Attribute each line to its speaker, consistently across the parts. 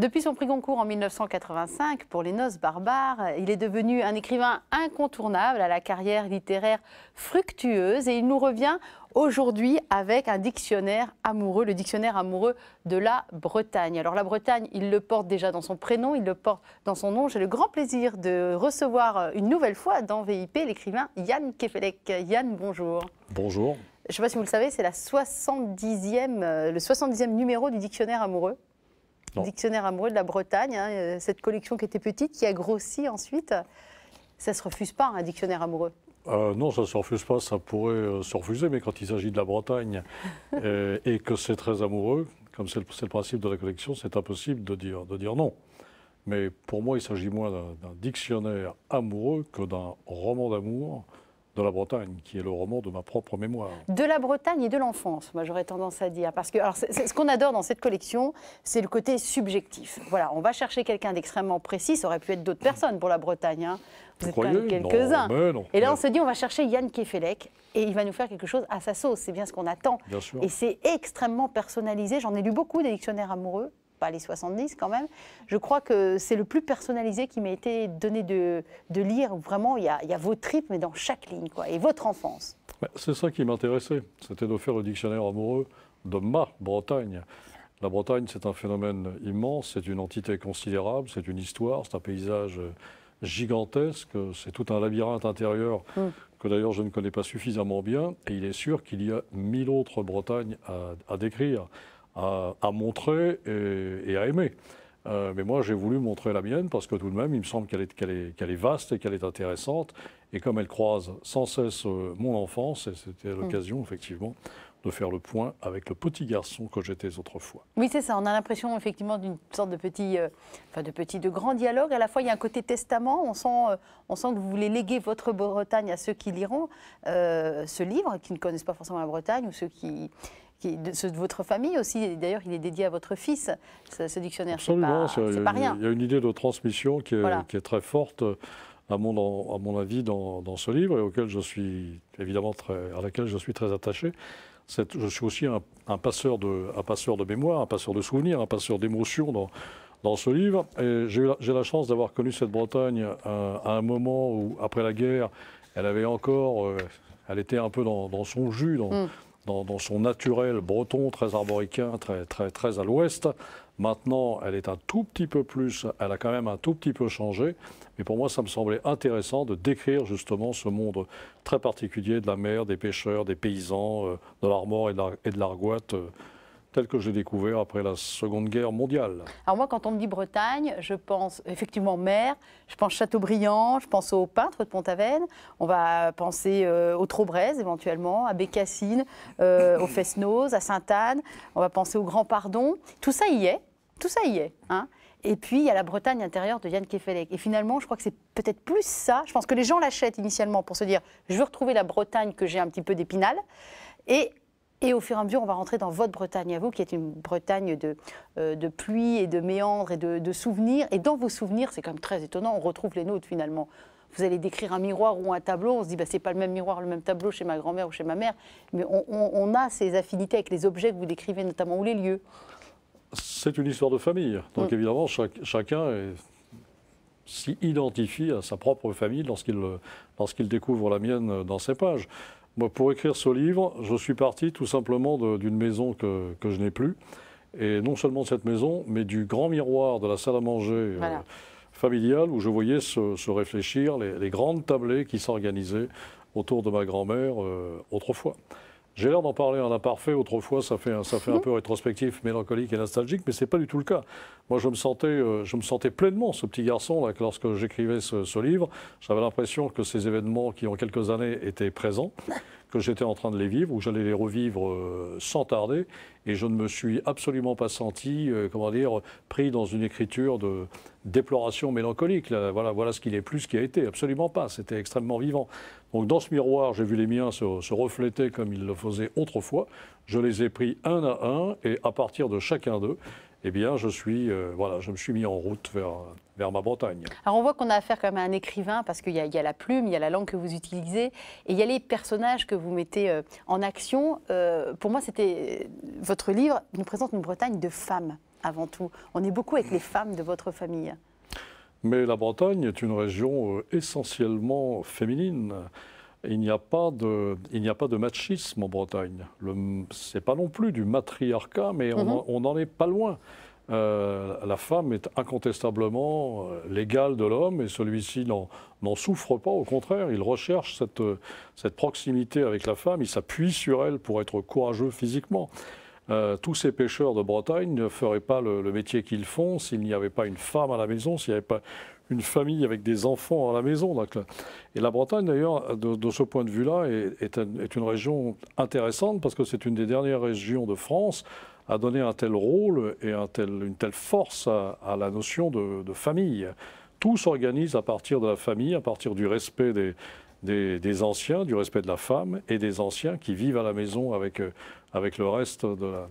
Speaker 1: Depuis son prix Goncourt en 1985 pour Les Noces barbares, il est devenu un écrivain incontournable à la carrière littéraire fructueuse et il nous revient aujourd'hui avec un dictionnaire amoureux, le dictionnaire amoureux de la Bretagne. Alors la Bretagne, il le porte déjà dans son prénom, il le porte dans son nom. J'ai le grand plaisir de recevoir euh, une nouvelle fois dans VIP l'écrivain Yann Kefelec. Yann, bonjour. Bonjour. Je ne sais pas si vous le savez, c'est la 70e, euh, le 70e numéro du dictionnaire amoureux. Dictionnaire amoureux de la Bretagne, hein, euh, cette collection qui était petite, qui a grossi ensuite. Ça ne se refuse pas, un dictionnaire amoureux
Speaker 2: euh, non, ça ne se refuse pas, ça pourrait euh, se refuser, mais quand il s'agit de la Bretagne et que c'est très amoureux, comme c'est le, le, principe de la collection, c'est impossible de dire, de dire non. Mais pour moi, il s'agit moins d'un dictionnaire amoureux que d'un roman d'amour de la Bretagne, qui est le roman de ma propre mémoire.
Speaker 1: De la Bretagne et de l'enfance, moi j'aurais tendance à dire. Parce que alors, ce qu'on adore dans cette collection, c'est le côté subjectif. Voilà, on va chercher quelqu'un d'extrêmement précis, ça aurait pu être d'autres personnes pour la Bretagne. Hein. Vous, Vous êtes quelques-uns. Et là, on se dit, on va chercher Yann Kefelec et il va nous faire quelque chose à sa sauce. C'est bien ce qu'on attend. Et c'est extrêmement personnalisé. J'en ai lu beaucoup des dictionnaires amoureux pas les 70 quand même. Je crois que c'est le plus personnalisé qui m'a été donné de, de lire. Vraiment, il y, a, vos tripes, mais dans chaque ligne, quoi, et votre enfance.
Speaker 2: C'est ça qui m'intéressait, c'était de faire le dictionnaire amoureux de ma Bretagne. La Bretagne, c'est un phénomène immense, c'est une entité considérable, c'est une histoire, c'est un paysage gigantesque, c'est tout un labyrinthe intérieur mm. que d'ailleurs je ne connais pas suffisamment bien, et il est sûr qu'il y a mille autres Bretagnes à, à décrire à, montrer et, à aimer. Euh, mais moi, j'ai voulu montrer la mienne parce que tout de même, il me semble qu'elle est, vaste et qu'elle est intéressante. Et comme elle croise sans cesse euh, mon enfance, c'était mm. l'occasion, effectivement, de faire le point avec le petit garçon que j'étais autrefois.
Speaker 1: Oui, c'est ça. On a l'impression effectivement d'une sorte de petit, euh, enfin de petit, de grand dialogue. À la fois, il y a un côté testament. On sent, on sent que vous voulez léguer votre Bretagne à ceux qui liront ce livre, qui ne connaissent pas forcément la Bretagne ou ceux qui de, votre famille aussi. D'ailleurs, il est dédié à votre fils, ce, dictionnaire. Absolument, pas, rien. Il y
Speaker 2: a une idée de transmission qui est, très forte, à mon, à mon avis, dans, ce livre, et auquel je suis, évidemment, très, à laquelle je suis très attaché. je suis aussi un, passeur de, un passeur de mémoire, un passeur de souvenirs, un passeur d'émotions dans, dans ce livre. J'ai la chance d'avoir connu cette Bretagne euh, à, un moment où, après la guerre, elle avait encore... Euh, elle était un peu dans, son jus, dans, mm dans, son naturel breton, très arboricain, très, très, très à l'ouest. Maintenant, elle est un tout petit peu plus, elle a quand même un tout petit peu changé, mais pour moi, ça me semblait intéressant de décrire justement ce monde très particulier de la mer, des pêcheurs, des paysans, euh, de l'armor et de l'argoite. Euh, tel que j'ai découvert après la Seconde Guerre mondiale.
Speaker 1: Alors moi, quand on me dit Bretagne, je pense effectivement mer, je pense Châteaubriand, je pense aux peintres de Pont-Aven, on va penser euh, aux Trobrez éventuellement, à Bécassine, euh, aux Fesnoz, à Sainte-Anne, on va penser au Grand Pardon. Tout ça y est, tout ça y est. Hein. et puis, il y a la Bretagne intérieure de Yann Kefelec. Et finalement, je crois que c'est peut-être plus ça. Je pense que les gens l'achètent initialement pour se dire, je veux retrouver la Bretagne que j'ai un petit peu d'épinal. Et et au fur et à mesure, on va rentrer dans votre Bretagne à vous, qui est une Bretagne de, euh, pluie et de méandres et de, souvenirs. Et dans vos souvenirs, c'est quand même très étonnant, on retrouve les nôtres finalement. Vous allez décrire un miroir ou un tableau, on se dit, bah, c'est pas le même miroir, le même tableau chez ma grand-mère ou chez ma mère, mais on, a ces affinités avec les objets que vous décrivez notamment ou les lieux.
Speaker 2: C'est une histoire de famille. Donc mm. évidemment, chacun s'y s'identifie à sa propre famille lorsqu'il découvre la mienne dans ses pages pour écrire ce livre, je suis parti tout simplement d'une maison que, je n'ai plus. Et non seulement de cette maison, mais du grand miroir de la salle à manger. Euh, familiale où je voyais se, réfléchir les, grandes tablées qui s'organisaient autour de ma grand-mère euh, autrefois. J'ai l'air d'en parler en imparfait, autrefois ça fait, ça fait un mmh. peu rétrospectif, mélancolique et nostalgique, mais ce n'est pas du tout le cas. Moi je me sentais, euh, je me sentais pleinement ce petit garçon là, lorsque j'écrivais ce, livre. J'avais l'impression que ces événements qui ont quelques années étaient présents, que j'étais en train de les vivre, ou j'allais les revivre euh, sans tarder. Et je ne me suis absolument pas senti, euh, comment dire, pris dans une écriture de, déploration mélancolique. voilà, voilà ce qu'il est plus qui a été. Absolument pas. C'était extrêmement vivant. Donc dans ce miroir, j'ai vu les miens se, refléter comme ils le faisaient autrefois. Je les ai pris un à un et à partir de chacun d'eux, eh bien, je, suis, euh, voilà, je me suis mis en route vers, vers ma Bretagne.
Speaker 1: Alors on voit qu'on a affaire quand à un écrivain parce qu'il y, a la plume, il y a la langue que vous utilisez et il y a les personnages que vous mettez euh, en action. Euh, pour moi, c'était votre livre nous présente une Bretagne de femmes avant tout. On est beaucoup avec les femmes de votre famille.
Speaker 2: Mais la Bretagne est une région euh, essentiellement féminine. Il n'y a, pas de, il n'y a pas de machisme en Bretagne. Ce n'est pas non plus du matriarcat, mais on n'en mhm. est pas loin. Euh, la femme est incontestablement euh, l'égale de l'homme et celui-ci n'en souffre pas, au contraire, il recherche cette, cette proximité avec la femme, il s'appuie sur elle pour être courageux physiquement. Euh, tous ces pêcheurs de Bretagne ne feraient pas le, métier qu'ils font s'il n'y avait pas une femme à la maison, s'il n'y avait pas une famille avec des enfants à la maison. Donc. Euh. Et la Bretagne, d'ailleurs, de, ce point de vue-là, est, une région intéressante parce que c'est une des dernières régions de France à donner un tel rôle et une telle force à, la notion de famille. Tout s'organise à partir de la famille, à partir du respect des, des, anciens, du respect de la femme et des anciens qui vivent à la maison avec, euh, avec le reste de la,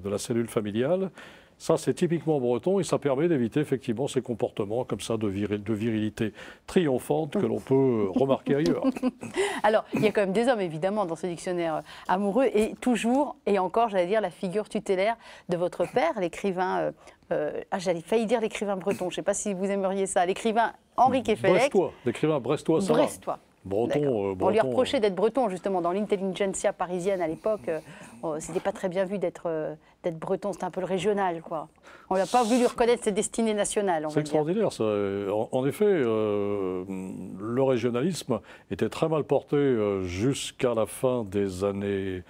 Speaker 2: de la, cellule familiale. Ça, c'est typiquement breton et ça permet d'éviter effectivement ces comportements comme ça de, de virilité triomphante que l'on peut euh, remarquer ailleurs.
Speaker 1: Alors, il y a quand même des hommes, évidemment, dans ce dictionnaire euh, amoureux et toujours, et encore, j'allais dire, la figure tutélaire de votre père, l'écrivain ah, j'allais failli dire l'écrivain breton, je ne sais pas si vous aimeriez ça, l'écrivain Henri Kefelec. Brestois,
Speaker 2: l'écrivain brestois. ça Brestois, euh, on lui reprochait euh.
Speaker 1: d'être breton, justement. Dans l'intelligentsia parisienne à l'époque, ce euh, oh, c'était pas très bien vu d'être breton. C'était un peu le régional, quoi. On n'a pas voulu reconnaître ses destinées nationales. C'est
Speaker 2: extraordinaire, en effet, le régionalisme était très mal porté jusqu'à la fin des années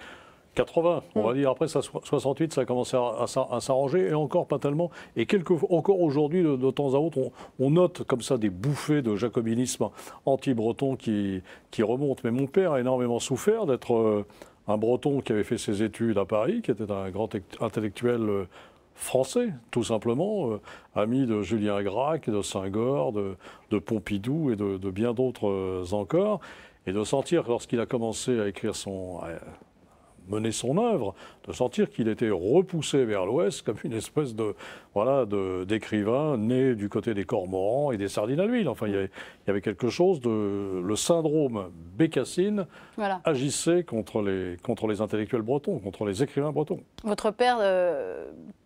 Speaker 2: 80, on va mm. dire. Après, ça, 68, ça a commencé à, s'arranger, et encore pas tellement. Et quelques, encore aujourd'hui, de, temps à autre, on, note comme ça des bouffées de jacobinisme anti-breton qui, qui remontent. Mais mon père a énormément souffert d'être euh, un breton qui avait fait ses études à Paris, qui était un grand intellectuel euh, français, tout simplement, euh, ami de Julien Gracq, de Saint-Gor, de, Pompidou et de, bien d'autres encore, et de sentir lorsqu'il a commencé à écrire son, mener son œuvre, de sentir qu'il était repoussé vers l'ouest comme une espèce de voilà d'écrivain né du côté des cormorans et des sardines à l'huile. Enfin, il y, avait, quelque chose de le syndrome Bécassine agissait contre les contre les intellectuels bretons, contre les écrivains bretons.
Speaker 1: Votre père, euh,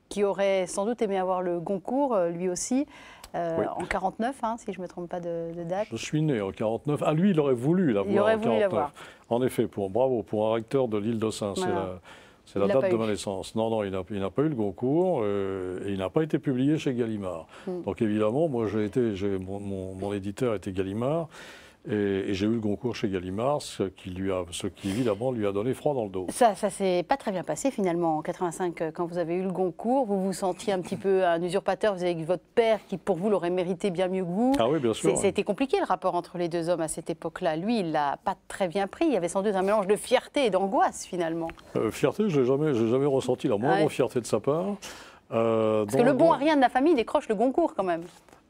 Speaker 1: qui aurait sans doute aimé avoir le Goncourt, euh, lui aussi. Euh, en 49, hein, si je ne me trompe pas de, date.
Speaker 2: Je suis né en 49. Ah, lui, il aurait voulu l'avoir en 49. En effet, pour, bravo, pour un recteur de l'île de c'est la... date de ma naissance. Non, non, il n'a, pas eu le concours euh, et il n'a pas été publié chez Gallimard. Hmm. Donc évidemment, moi, j'ai été, mon, éditeur était Gallimard. Et, j'ai eu le Goncourt chez Gallimard, ce qui, lui évidemment lui a donné froid dans le dos.
Speaker 1: Ça, ça s'est pas très bien passé finalement en 85, euh, quand vous avez eu le Goncourt. Vous vous sentiez un petit peu un usurpateur, vous avez eu votre père qui pour vous l'aurait mérité bien mieux que vous. Ah oui, bien sûr. C'était compliqué le rapport entre les deux hommes à cette époque-là. Lui, il l'a pas très bien pris. Il y avait sans doute un mélange de fierté et d'angoisse finalement.
Speaker 2: Euh, fierté, je n'ai jamais, ressenti la moindre fierté de sa part. Euh, Parce que le bon
Speaker 1: à rien de la famille décroche le Goncourt quand même.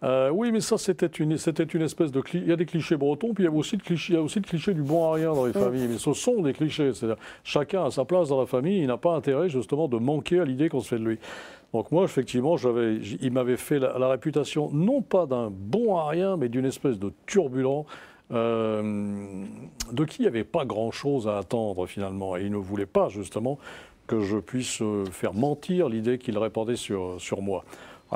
Speaker 2: Euh, oui, mais ça, c'était une, c'était une espèce de. Il y a des clichés bretons, puis il y a aussi le cliché il y a aussi le cliché du bon à rien dans les mm. familles. Mais ce sont des clichés. C'est-à-dire, chacun a sa place dans la famille, il n'a pas intérêt justement de manquer à l'idée qu'on se fait de lui. Donc moi, effectivement, il m'avait fait la, réputation, non pas d'un bon à rien, mais d'une espèce de turbulent. Euh, de qui il n'y avait pas grand-chose à attendre finalement, et il ne voulait pas justement que je puisse euh, faire mentir l'idée qu'il répandait sur, sur moi.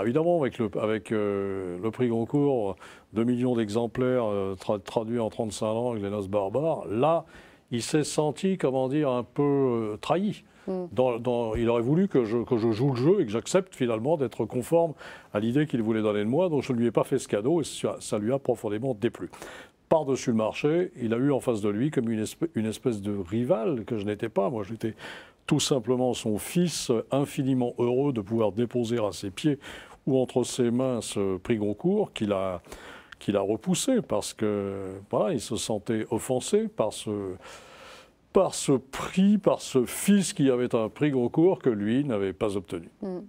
Speaker 2: évidemment, avec le, avec, euh, le prix Goncourt, 2 euh, millions d'exemplaires traduits en 35 langues, Les Noces Barbares, là, il s'est senti, comment dire, un peu trahi. Mm. Dans, il aurait voulu que je, que je, joue le jeu et que j'accepte finalement d'être conforme à l'idée qu'il voulait donner de moi, donc je ne lui ai pas fait ce cadeau et ça, lui a profondément déplu. Par-dessus le marché, il a eu en face de lui comme une, espèce, une espèce de rival que je n'étais pas. Moi, j'étais tout simplement son fils, infiniment heureux de pouvoir déposer à ses pieds ou entre ses mains ce prix Goncourt qu'il a, qu'il a repoussé parce que il se sentait offensé par ce, par ce prix, par ce fils qui avait un prix cours que lui n'avait pas obtenu.
Speaker 1: Mm.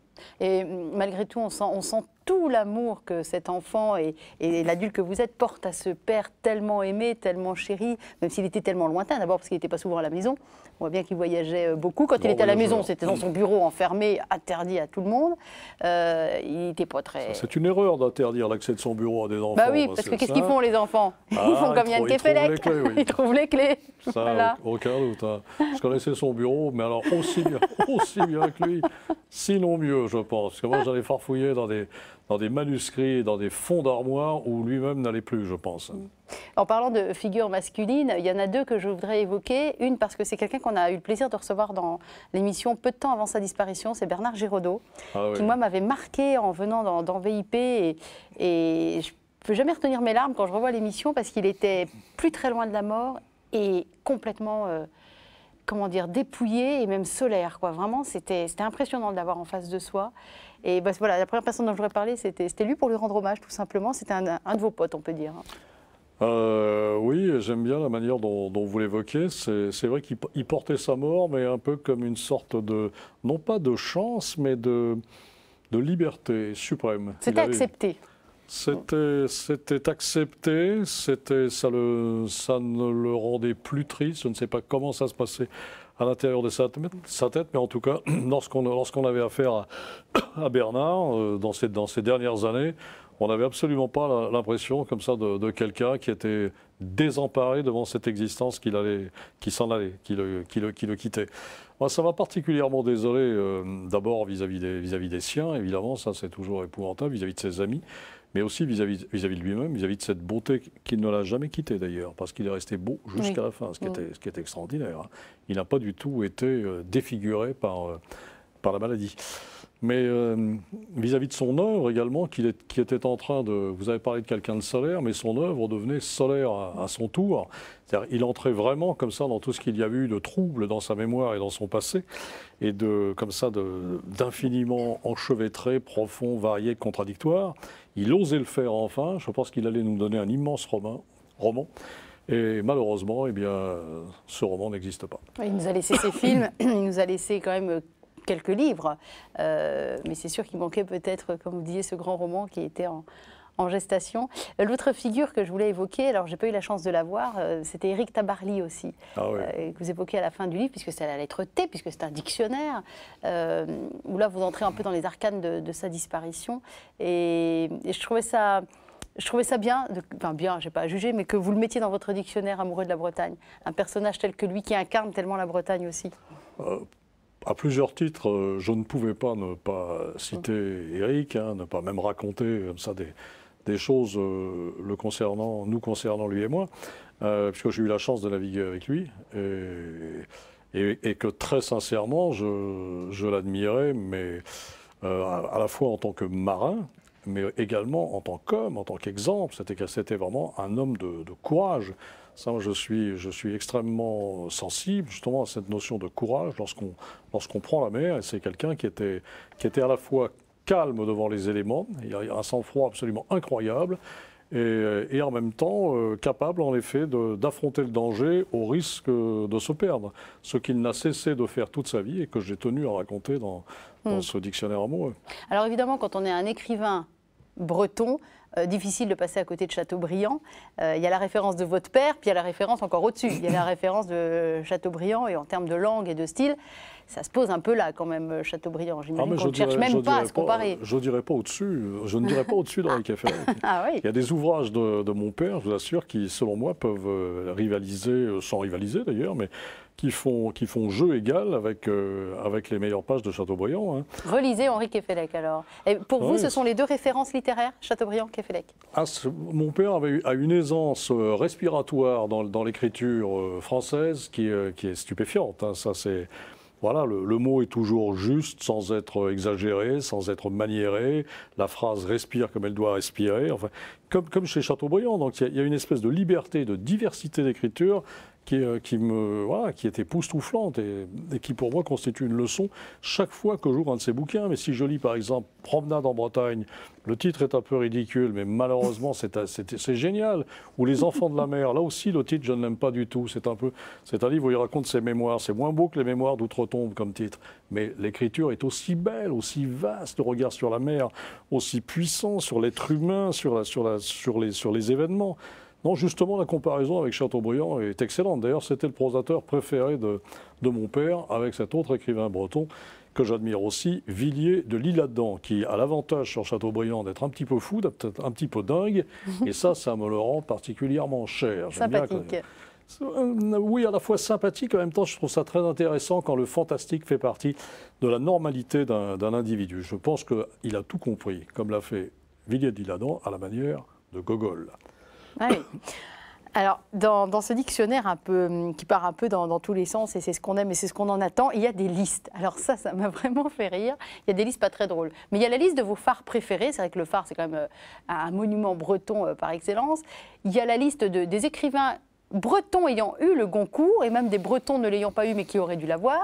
Speaker 1: Et malgré tout, on sent, tout l'amour que cet enfant et, l'adulte que vous êtes portent à ce père tellement aimé, tellement chéri, même s'il était tellement lointain, d'abord parce qu'il n'était pas souvent à la maison. On voit bien qu'il voyageait euh, beaucoup. Quand il était à la maison, c'était dans son bureau enfermé, interdit à tout le monde. Euh, il n'était pas très. C'est
Speaker 2: une erreur d'interdire l'accès de son bureau à des enfants. Bah oui, parce, que qu'est-ce qu'ils font les
Speaker 1: enfants Ils ah, font comme Yann Ils trouvent les clés. Ça,
Speaker 2: aucun doute. Hein. Je connaissais son bureau, mais alors aussi aussi bien que lui, sinon mieux je pense. que moi, j'allais farfouiller dans des, dans des manuscrits, dans des fonds d'armoire où lui-même n'allait plus, je pense. Mm. En parlant
Speaker 1: de figures masculines, il y en a deux que je voudrais évoquer. Une parce que c'est quelqu'un qu'on a eu le plaisir de recevoir dans l'émission peu de temps avant sa disparition, c'est Bernard Giraudot, ah qui moi m'avait marqué en venant dans, VIP et, je ne peux jamais retenir mes larmes quand je revois l'émission parce qu'il était plus très loin de la mort et complètement... Euh, comment dire, dépouillé et même solaire. Quoi. Vraiment, c'était impressionnant de l'avoir en face de soi. Et ben, voilà, la première personne dont je voudrais parler, c'était lui pour lui rendre hommage, tout simplement. C'était un, de vos potes, on peut dire.
Speaker 2: Euh, oui, j'aime bien la manière dont, vous l'évoquez. C'est vrai qu'il portait sa mort, mais un peu comme une sorte de, non pas de chance, mais de, de liberté suprême. C'était accepté. C'était, c'était accepté, c'était, ça, le, ça ne le rendait plus triste. Je ne sais pas comment ça se passait à l'intérieur de sa tête, mais en tout cas, lorsqu'on, lorsqu'on avait affaire à, Bernard, euh, dans ces, dans ces dernières années, on n'avait absolument pas l'impression comme ça de, quelqu'un qui était désemparé devant cette existence qu'il allait, qui s'en allait, qui le, qui le, qui le quittait. ça m'a particulièrement désolé, euh, d'abord vis-à-vis des, vis-à-vis des siens, évidemment, ça c'est toujours épouvantable, vis-à-vis de ses amis, mais aussi vis-à-vis -vis, vis de lui-même, vis-à-vis de cette beauté qu'il ne l'a jamais quittée d'ailleurs, parce qu'il est resté beau jusqu'à la fin, ce qui, est ce qui extraordinaire. Hein. Il n'a pas du tout été euh, défiguré par, euh, par la maladie mais euh, vis-à-vis de son œuvre également, qui, était en train de. Vous avez parlé de quelqu'un de solaire, mais son œuvre devenait solaire à, son tour. il entrait vraiment comme ça dans tout ce qu'il y a eu de trouble dans sa mémoire et dans son passé, et de comme ça d'infiniment enchevêtré, profond, varié, contradictoire. Il osait le faire enfin. Je pense qu'il allait nous donner un immense roman. roman. Et malheureusement, eh bien, ce roman n'existe pas.
Speaker 1: Il nous a laissé ses films, il nous a laissé quand même euh, quelques livres, euh, mais c'est sûr qu'il manquait peut-être, comme vous disiez, ce grand roman qui était en, gestation. Euh, l'autre figure que je voulais évoquer, alors j'ai pas eu la chance de la voir, euh, c'était Éric Tabarly aussi, ah que vous évoquez à la fin du livre, puisque c'est à la lettre T, puisque c'est un dictionnaire, où là vous entrez un peu dans les arcanes de, sa disparition. Et, je trouvais ça. Je trouvais ça bien, de, enfin bien, j'ai pas à juger, mais que vous le mettiez dans votre dictionnaire amoureux de la Bretagne. Un personnage tel que lui qui incarne tellement la Bretagne aussi
Speaker 2: à plusieurs titres, euh, je ne pouvais pas ne pas citer Eric, hein, ne pas même raconter ça des, choses euh, le concernant, nous concernant lui et moi, euh, puisque j'ai eu la chance de naviguer avec lui et, que très sincèrement, je, l'admirais, mais à, la fois en tant que marin, mais également en tant qu'homme, en tant qu'exemple. C'était, vraiment un homme de courage. Ça, je suis, je suis extrêmement sensible justement à cette notion de courage lorsqu'on prend la mer. Et c'est quelqu'un qui était, qui était à la fois calme devant les éléments, il a un sang-froid absolument incroyable, et, et, en même temps euh, capable en effet d'affronter le danger au risque de se perdre, ce qu'il n'a cessé de faire toute sa vie et que j'ai tenu à raconter dans, hmm. ce dictionnaire amoureux.
Speaker 1: Alors évidemment, quand on est un écrivain breton, euh, difficile de passer à côté de Chateaubriand. Euh, il y a la référence de votre père, puis il y a la référence encore au-dessus. Il y a la référence de Chateaubriand, et en termes de langue et de style, ça se pose un peu là quand même, Chateaubriand. Ah, J'imagine qu'on ne cherche même pas à se comparer. Euh,
Speaker 2: je ne dirais pas au-dessus, je ne dirais pas au-dessus dans les cafés. Ah il y a des ouvrages de, de, mon père, je vous assure, qui, selon moi, peuvent rivaliser, sans rivaliser d'ailleurs, mais qui font, qui font jeu égal avec, euh, avec les meilleures pages de Chateaubriand. Hein.
Speaker 1: Relisez Henri Kefelec alors. Et pour vous, ce sont les deux références littéraires, Chateaubriand, Kefelec
Speaker 2: ah, Mon père avait a une aisance euh, respiratoire dans, dans l'écriture euh, française qui, qui, est stupéfiante. Hein. Ça, c'est. Voilà, le, mot est toujours juste, sans être exagéré, sans être maniéré. La phrase respire comme elle doit respirer, enfin, comme, comme chez Chateaubriand. Donc il y, a une espèce de liberté, de diversité d'écriture euh, qui, me, qui est époustouflante et, qui pour moi constitue une leçon chaque fois que j'ouvre un de ses bouquins. Mais si je lis par exemple Promenade en Bretagne, le titre est un peu ridicule, mais malheureusement c'est génial. Ou Les enfants de la mer, là aussi le titre je ne l'aime pas du tout. C'est un, peu, c'est un livre où il raconte ses mémoires. C'est moins beau que les mémoires d'outre-tombe comme titre. Mais l'écriture est aussi belle, aussi vaste, le regard sur la mer, aussi puissant sur l'être humain, sur, sur, la, sur, les, sur les événements. Non, justement, la comparaison avec Chateaubriand est excellente. D'ailleurs, c'était le prosateur préféré de, mon père avec cet autre écrivain breton que j'admire aussi, Villiers de l'Isle-Adam, qui a l'avantage sur Chateaubriand d'être un petit peu fou, d'être un petit peu dingue, et ça, ça me le rend particulièrement cher. Sympathique. Euh, oui, à la fois sympathique, en même temps, je trouve ça très intéressant quand le fantastique fait partie de la normalité d'un individu. Je pense qu'il a tout compris, comme l'a fait Villiers de lisle à la manière de Gogol.
Speaker 1: Ouais. Alors, dans, ce dictionnaire un peu, hum, qui part un peu dans, tous les sens, et c'est ce qu'on aime et c'est ce qu'on en attend, il y a des listes. Alors ça, ça m'a vraiment fait rire. Il y a des listes pas très drôles. Mais il y a la liste de vos phares préférés. C'est vrai que le phare, c'est quand même euh, un monument breton euh, par excellence. Il y a la liste des écrivains bretons ayant eu le Goncourt, et même des bretons ne l'ayant pas eu, mais qui auraient dû l'avoir.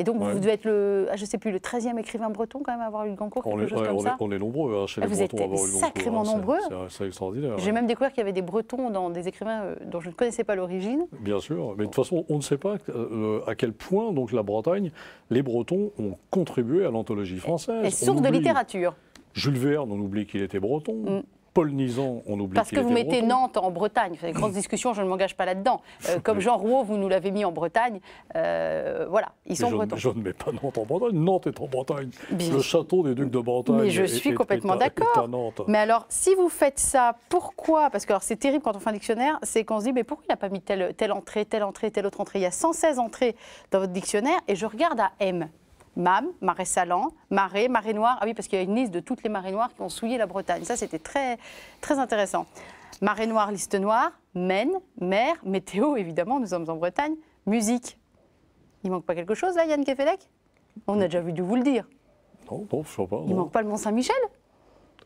Speaker 1: Et donc, vous devez être le, ah, je sais plus, le 13e écrivain breton quand même à avoir eu le Goncourt, quelque est, chose comme ça.
Speaker 2: on est nombreux hein, chez ah, les vous Bretons à avoir eu hein, sacrément nombreux. C'est extraordinaire. J'ai
Speaker 1: même découvert qu'il y avait des Bretons dans des écrivains euh, dont je ne connaissais pas l'origine.
Speaker 2: Bien sûr, mais de toute façon, on ne sait pas euh, euh, à quel point donc la Bretagne, les Bretons ont contribué à l'anthologie française. Et source de littérature. Jules Verne, on oublie qu'il était breton. Mm. Paul Nison, on oublie. Parce que vous mettez Nantes
Speaker 1: en Bretagne. C'est une grande discussion, je ne m'engage pas là-dedans. Euh, comme Jean Rouault, vous nous l'avez mis en Bretagne. Euh, voilà, ils sont bretons. je
Speaker 2: ne mets pas Nantes en Bretagne. Nantes est en Bretagne. Le château des Ducs de Bretagne. Mais je suis complètement d'accord. Mais
Speaker 1: alors, si vous faites ça, pourquoi Parce que c'est terrible quand on fait un dictionnaire, c'est qu'on se dit mais pourquoi il n'a pas mis telle, telle entrée, telle entrée, telle autre entrée Il y a 116 entrées dans votre dictionnaire et je regarde à M. MAM, Marais Salant, Marais, Marais Noire. Ah oui, parce qu'il y a une liste de toutes les marées noires qui ont souillé la Bretagne. Ça, c'était très, très intéressant. Marée Noire, liste noire, Maine, mer, météo, évidemment, nous sommes en Bretagne, musique. Il manque pas quelque chose, là, Yann Kefelec On a déjà vu de vous le dire.
Speaker 2: Non, non, je pas. Il manque
Speaker 1: pas le Mont-Saint-Michel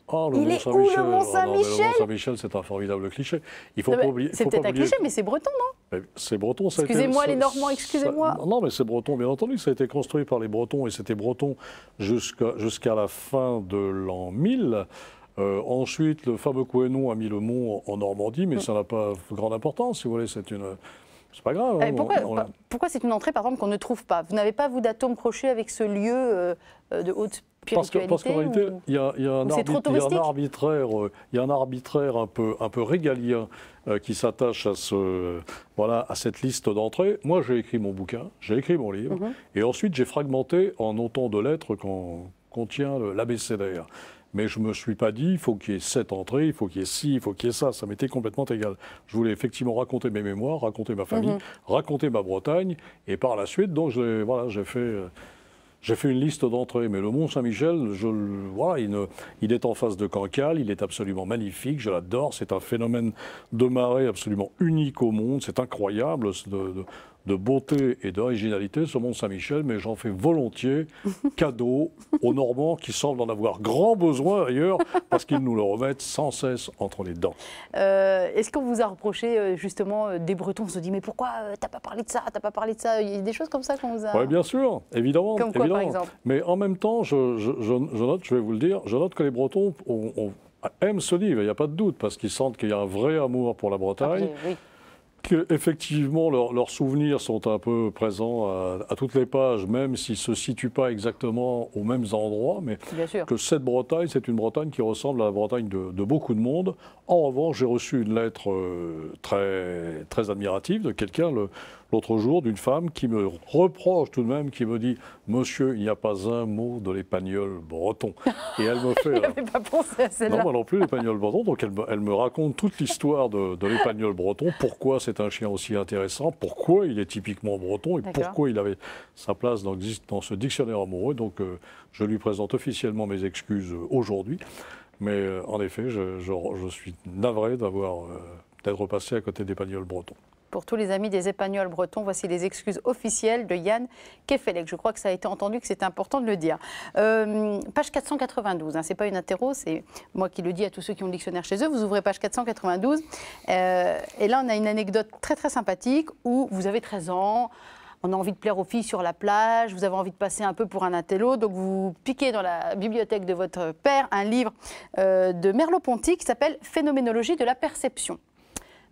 Speaker 2: ah, le Mont-Saint-Michel Mont oh, c'est un formidable cliché. Il faut C'est peut-être un cliché, mais c'est breton, non C'est breton. Excusez-moi, les Normands, excusez-moi. Non, mais c'est breton, bien entendu. Ça a été construit par les Bretons et c'était breton jusqu'à la fin de l'an 1000. Euh, ensuite, le fameux Couénon a mis le mont en Normandie, mais mm. ça n'a pas grande importance, si vous voulez. C'est une. C'est pas grave. Eh, hein,
Speaker 1: pourquoi, c'est une entrée, par exemple, qu'on ne trouve pas Vous n'avez pas, vous, d'atome crochés avec ce lieu euh, euh, de haute parce qu'en réalité,
Speaker 2: il y, a un arbitraire, il y euh, un arbitraire un peu, un peu régalien euh, qui s'attache à, ce, voilà, à cette liste d'entrées. Moi, j'ai écrit mon bouquin, j'ai écrit mon livre, mhm. et ensuite j'ai fragmenté en autant de lettres qu'on contient l'abécédaire. Mais je ne me suis pas dit, il faut qu'il y ait cette entrée, il faut qu'il y ait ci, il faut qu'il y ait ça. Ça m'était complètement égal. Je voulais effectivement raconter mes mémoires, raconter ma famille, mhm. raconter ma Bretagne. Et par la suite, donc, j'ai fait. Euh, j'ai fait une liste d'entrées, mais le Mont Saint-Michel, je le vois, il, est en face de Cancale, il est absolument magnifique, je l'adore, c'est un phénomène de marée absolument unique au monde, c'est incroyable de, beauté et d'originalité ce Mont Saint-Michel, mais j'en fais volontiers cadeau aux Normands qui semblent en avoir grand besoin ailleurs parce qu'ils nous le remettent sans cesse entre les dents.
Speaker 1: Euh, est-ce qu'on vous a reproché euh, justement euh, des Bretons On se dit mais pourquoi t'as pas parlé de ça, t'as pas parlé de ça Il y a des choses comme ça qu'on vous a... Oui bien
Speaker 2: sûr, évidemment. Mais en même temps, je, note, je vais vous le dire, je note que les Bretons aiment ce livre, il n'y a pas de doute, parce qu'ils sentent qu'il y a un vrai amour pour la Bretagne. effectivement, leurs souvenirs sont un peu présents à, toutes les pages, même s'ils ne se situent pas exactement aux mêmes endroits. Mais que cette Bretagne, c'est une Bretagne qui ressemble à la Bretagne de, beaucoup de monde. En revanche, j'ai reçu une lettre euh, très, très admirative de quelqu'un, le, l'autre jour d'une femme qui me reproche tout de même, qui me dit Monsieur, il n'y a pas un mot de l'épagnol breton. Et elle me fait.
Speaker 1: pas pensé
Speaker 3: à Non, moi
Speaker 2: non plus, l'épagnol breton. Donc elle, me raconte toute l'histoire de, de breton, pourquoi c'est un chien aussi intéressant, pourquoi il est typiquement breton et pourquoi il avait sa place dans, ce dictionnaire amoureux. Donc euh, je lui présente officiellement mes excuses euh, aujourd'hui. Mais euh, en effet, je, suis navré d'avoir. d'être passé à côté des breton.
Speaker 1: Pour tous les amis des Espagnols bretons, voici les excuses officielles de Yann Kefelec. Je crois que ça a été entendu, que c'est important de le dire. Euh, page 492, ce n'est pas une interro, c'est moi qui le dis à tous ceux qui ont le dictionnaire chez eux. Vous ouvrez page 492. Euh, et là, on a une anecdote très très sympathique où vous avez 13 ans on a envie de plaire aux filles sur la plage, vous avez envie de passer un peu pour un intello, donc vous piquez dans la bibliothèque de votre père un livre euh, de Merleau-Ponty qui s'appelle Phénoménologie de la perception.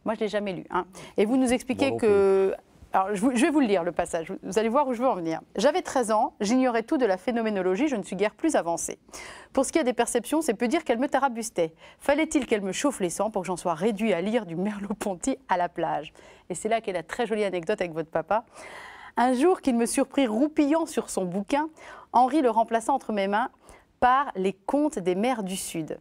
Speaker 1: Moi, je ne l'ai jamais lu. Hein. Et vous nous expliquez que... Alors, je, vais vous le lire, le passage. Vous allez voir où je veux en venir. J'avais 13 ans, j'ignorais tout de la phénoménologie, je ne suis guère plus avancée. Pour ce qui est des perceptions, c'est peu dire qu'elle me tarabustait. Fallait-il qu'elle me chauffe les sangs pour que j'en sois réduit à lire du Merleau-Ponty à la plage Et c'est là qu'est la très jolie anecdote avec votre papa. Un jour qu'il me surprit roupillant sur son bouquin, Henri le remplaça entre mes mains par Les Contes des mers du Sud.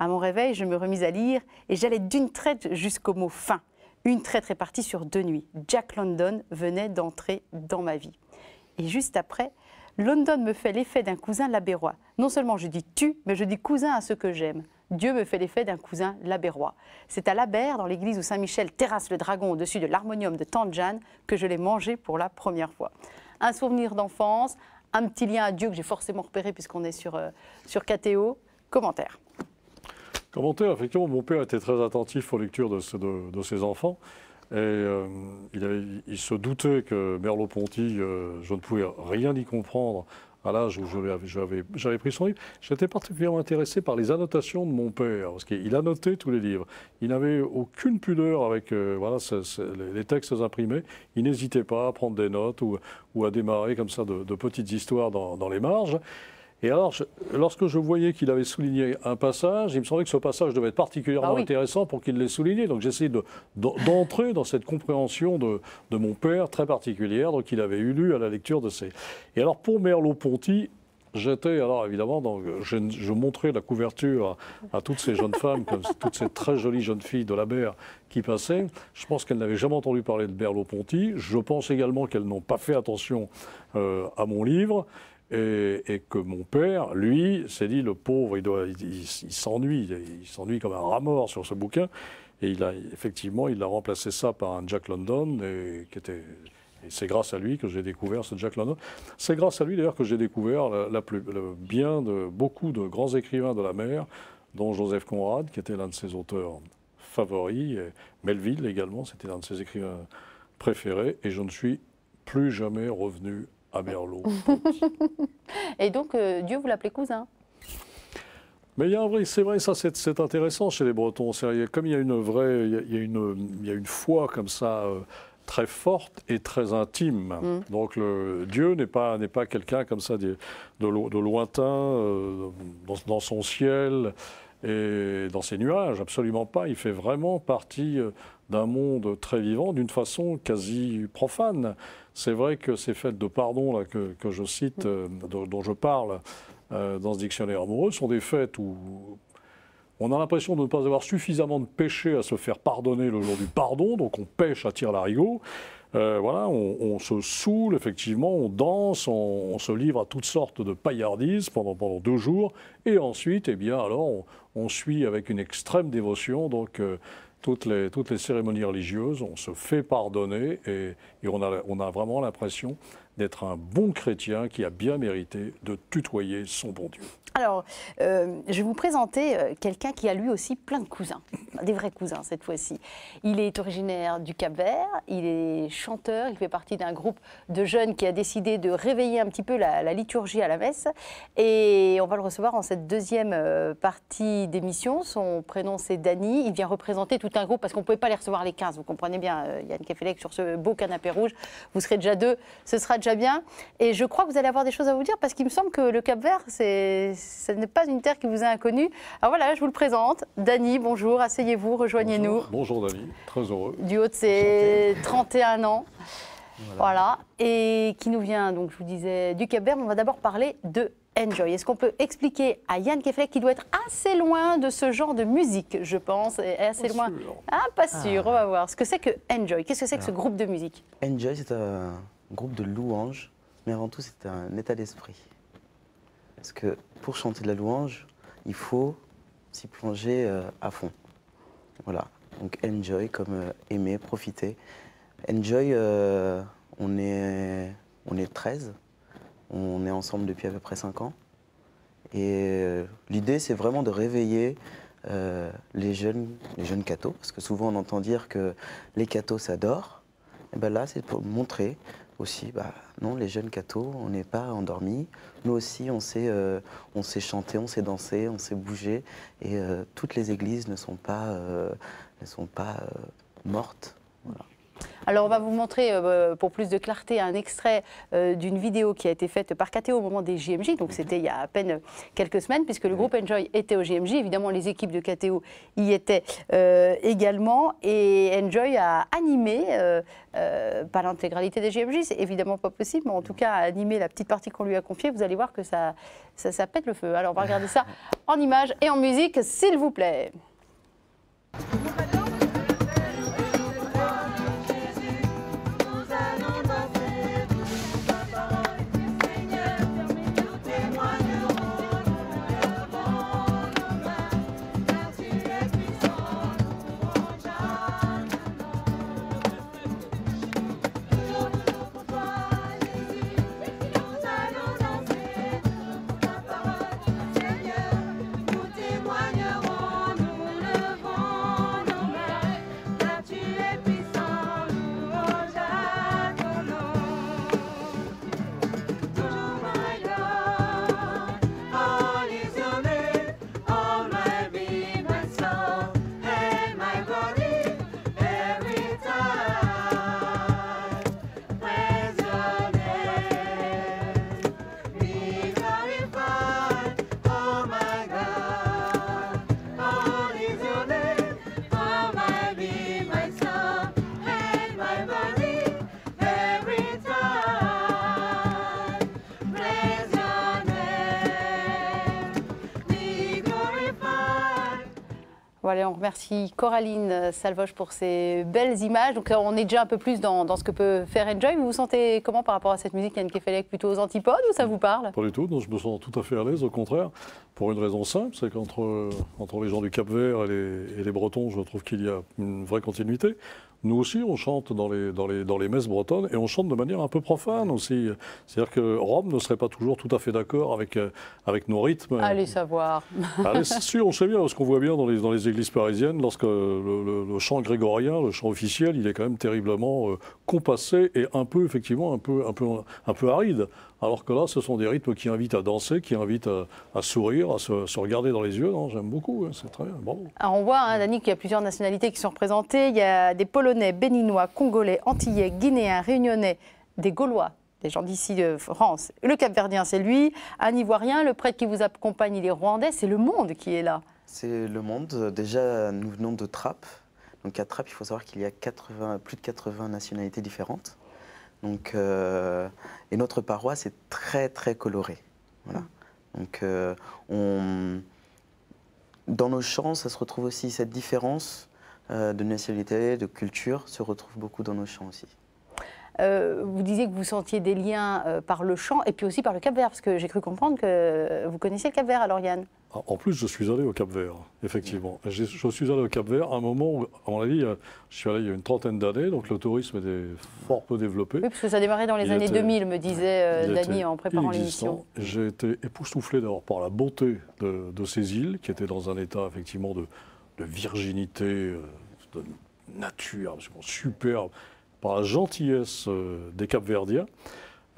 Speaker 1: À mon réveil, je me remis à lire et j'allais d'une traite jusqu'au mot fin. Une traite répartie sur deux nuits. Jack London venait d'entrer dans ma vie. Et juste après, London me fait l'effet d'un cousin labérois. Non seulement je dis tu, mais je dis cousin à ceux que j'aime. Dieu me fait l'effet d'un cousin labérois. C'est à l'Aber, dans l'église où Saint-Michel terrasse le dragon au-dessus de l'harmonium de Tanjan, que je l'ai mangé pour la première fois. Un souvenir d'enfance, un petit lien à Dieu que j'ai forcément repéré puisqu'on est sur, euh, sur KTO. Commentaire
Speaker 2: commentaire. Effectivement, mon père était très attentif aux lectures de, de, ses enfants. Et euh, il, se doutait que Merleau-Ponty, euh, je ne pouvais rien y comprendre à l'âge où j'avais pris son livre. J'étais particulièrement intéressé par les annotations de mon père, parce qu'il annotait tous les livres. Il n'avait aucune pudeur avec euh, voilà, les textes imprimés. Il n'hésitait pas à prendre des notes ou, ou à démarrer comme ça de, petites histoires dans, dans les marges. Et alors, lorsque je voyais qu'il avait souligné un passage, il me semblait que ce passage devait être particulièrement ah intéressant pour qu'il l'ait souligné. Donc j'essayais d'entrer dans cette compréhension de, mon père très particulière, donc il avait eu lu à la lecture de ces. Et alors pour Merleau-Ponty, J'étais alors évidemment, je, montrais la couverture à, toutes ces jeunes femmes, comme, toutes ces très jolies jeunes filles de la mer qui passaient. Je pense qu'elles n'avaient jamais entendu parler de Merleau-Ponty. Je pense également qu'elles n'ont pas fait attention euh, à mon livre. Et, que mon père, lui, s'est dit le pauvre, il, doit, il, s'ennuie, il, s'ennuie comme un rat mort sur ce bouquin. Et il a effectivement, il a remplacé ça par un Jack London, et, qui était. c'est grâce à lui que j'ai découvert ce Jack London. C'est grâce à lui d'ailleurs que j'ai découvert la, plus, le bien de beaucoup de grands écrivains de la mer, dont Joseph Conrad, qui était l'un de ses auteurs favoris, Melville également, c'était l'un de ses écrivains préférés. Et je ne suis plus jamais revenu à ah,
Speaker 1: Et donc, euh, Dieu, vous l'appelez cousin
Speaker 2: mais il y a vrai, c'est vrai, ça c'est, intéressant chez les Bretons. comme il y a une vraie, il y a, une, il y a une, foi comme ça euh, très forte et très intime. Mm. Donc le, Dieu n'est pas, n'est pas quelqu'un comme ça de, de, de lointain, euh, dans, dans, son ciel et dans ses nuages, absolument pas. Il fait vraiment partie d'un monde très vivant d'une façon quasi profane c'est vrai que ces fêtes de pardon là, que, je cite, euh, dont, je parle euh, dans ce dictionnaire amoureux, sont des fêtes où on a l'impression de ne pas avoir suffisamment de péché à se faire pardonner le jour du pardon, donc on pêche à tir larigot. Euh, voilà, on, se saoule, effectivement, on danse, on, se livre à toutes sortes de paillardises pendant, pendant deux jours, et ensuite, eh bien, alors, on, suit avec une extrême dévotion, donc, toutes les, toutes les cérémonies religieuses, on se fait pardonner et, on, a, on a vraiment l'impression d'être un bon chrétien qui a bien mérité de tutoyer son bon Dieu.
Speaker 1: Alors, euh, je vais vous présenter euh, quelqu'un qui a lui aussi plein de cousins, des vrais cousins cette fois-ci. Il est originaire du Cap-Vert, il est chanteur, il fait partie d'un groupe de jeunes qui a décidé de réveiller un petit peu la, la liturgie à la messe. Et on va le recevoir en cette deuxième euh, partie d'émission. Son prénom c'est Dany, il vient représenter tout un groupe parce qu'on ne pouvait pas les recevoir les 15, vous comprenez bien, Yann Kefelec, sur ce beau canapé rouge. Vous serez déjà deux, ce sera déjà bien. Et je crois que vous allez avoir des choses à vous dire parce qu'il me semble que le Cap Vert, ce n'est pas une terre qui vous est inconnue. Alors voilà, je vous le présente. Dany, bonjour, asseyez-vous, rejoignez-nous.
Speaker 2: Bonjour, Dani. Dany, très heureux.
Speaker 1: Du haut de ses 31 ans. Voilà. Et qui nous vient, donc je vous disais, du Cap Vert. On va d'abord parler de Enjoy. Est-ce qu'on peut expliquer à Yann Keflek qui doit être assez loin de ce genre de musique, je pense, et assez loin ah, pas sûr, ah. on va voir. Ce que c'est que Enjoy Qu'est-ce que c'est que ce groupe de musique
Speaker 3: Enjoy, c'est un groupe de louanges, mais avant tout, c'est un état d'esprit. Parce que pour chanter de la louange, il faut s'y plonger euh, à fond. Voilà. Donc enjoy comme euh, aimer, profiter. Enjoy, euh, on, est, on est 13, on est ensemble depuis à peu près 5 ans. Et l'idée, c'est vraiment de réveiller les jeunes, les jeunes cathos, parce que souvent on entend dire que les cathos s'adorent, et eh ben là, c'est pour montrer aussi, bah, non, les jeunes cathos, on n'est pas endormis. Nous aussi, on sait, euh, on sait chanter, on sait danser, on sait bouger. Et euh, toutes les églises ne sont pas, euh, sont pas mortes.
Speaker 1: Alors on va vous montrer, euh, pour plus de clarté, un extrait euh, d'une vidéo qui a été faite par KTO au moment des JMJ. Donc c'était il y a à peine euh, quelques semaines, puisque le groupe Enjoy était au JMJ. Évidemment, les équipes de KTO y étaient également. Et Enjoy a animé, pas l'intégralité des JMJ, c'est évidemment pas possible, mais en tout cas a animé la petite partie qu'on lui a confiée. Vous allez voir que ça, ça, ça pète le feu. Alors on va regarder ça en images et en musique, s'il vous plaît. on remercie Coraline Salvoche pour ces belles images. Donc euh, on est déjà un peu plus dans, ce que peut faire Enjoy. Vous vous sentez comment par rapport à cette musique, Yann Kefelec Plutôt aux antipodes ou ça vous parle
Speaker 2: Pas du tout, je me sens tout à fait à l'aise, au contraire. Pour une raison simple, c'est qu'entre euh, entre les gens du Cap Vert et les Bretons, je trouve qu'il y a une vraie continuité. Nous aussi, on chante dans les, messes bretonnes et on chante de manière un peu profane aussi. C'est-à-dire que Rome ne serait pas toujours tout à fait d'accord avec, euh, nos rythmes. Allez
Speaker 1: savoir. Allez, c'est
Speaker 2: sûr, on sait bien, parce qu'on voit bien dans les, églises parisiennes, lorsque le, chant grégorien, le chant officiel, il est quand même terriblement euh, compassé et un peu, effectivement, un peu, un peu, un peu aride. Alors que là, ce sont des rythmes qui invitent à danser, qui invitent à, sourire, à se, regarder dans les yeux. J'aime beaucoup, hein, c'est très bien.
Speaker 1: Alors on voit, hein, Dani, qu'il y a plusieurs nationalités qui sont représentées. Il y a des Polonais, Béninois, Congolais, Antillais, Guinéens, Réunionnais, des Gaulois, des gens d'ici de France. Le Cap-Verdien, c'est lui. Un Ivoirien, le prêtre qui vous accompagne, il est Rwandais. C'est le monde qui est là.
Speaker 3: C'est le monde. Déjà, nous venons de Trappes. Donc à Trappes, il faut savoir qu'il y a plus de 80 nationalités différentes. Donc, euh, et notre paroisse est très, très colorée. Voilà. Mm. Donc, euh, on, dans nos chants, ça se retrouve aussi, cette différence euh, de nationalité, de culture, se retrouve beaucoup
Speaker 2: dans nos chants aussi.
Speaker 1: vous disiez que vous sentiez des liens par le chant et puis aussi par le Cap Vert, parce que j'ai cru comprendre que vous connaissiez le Cap Vert alors Yann.
Speaker 2: Ah, en plus, je suis allé au Cap Vert, effectivement. Je, suis allé au Cap Vert à un moment où, on l'a dit, je suis allé il y a une trentaine d'années, donc le tourisme était fort peu développé. Oui, parce que
Speaker 1: ça démarrait dans les années 2000, me disait euh, Dany en préparant l'émission.
Speaker 2: J'ai été époustouflé d'abord par la beauté de, ces îles, qui étaient dans un état, effectivement, de, virginité, euh, de nature absolument superbe, par la gentillesse euh, des Capverdiens,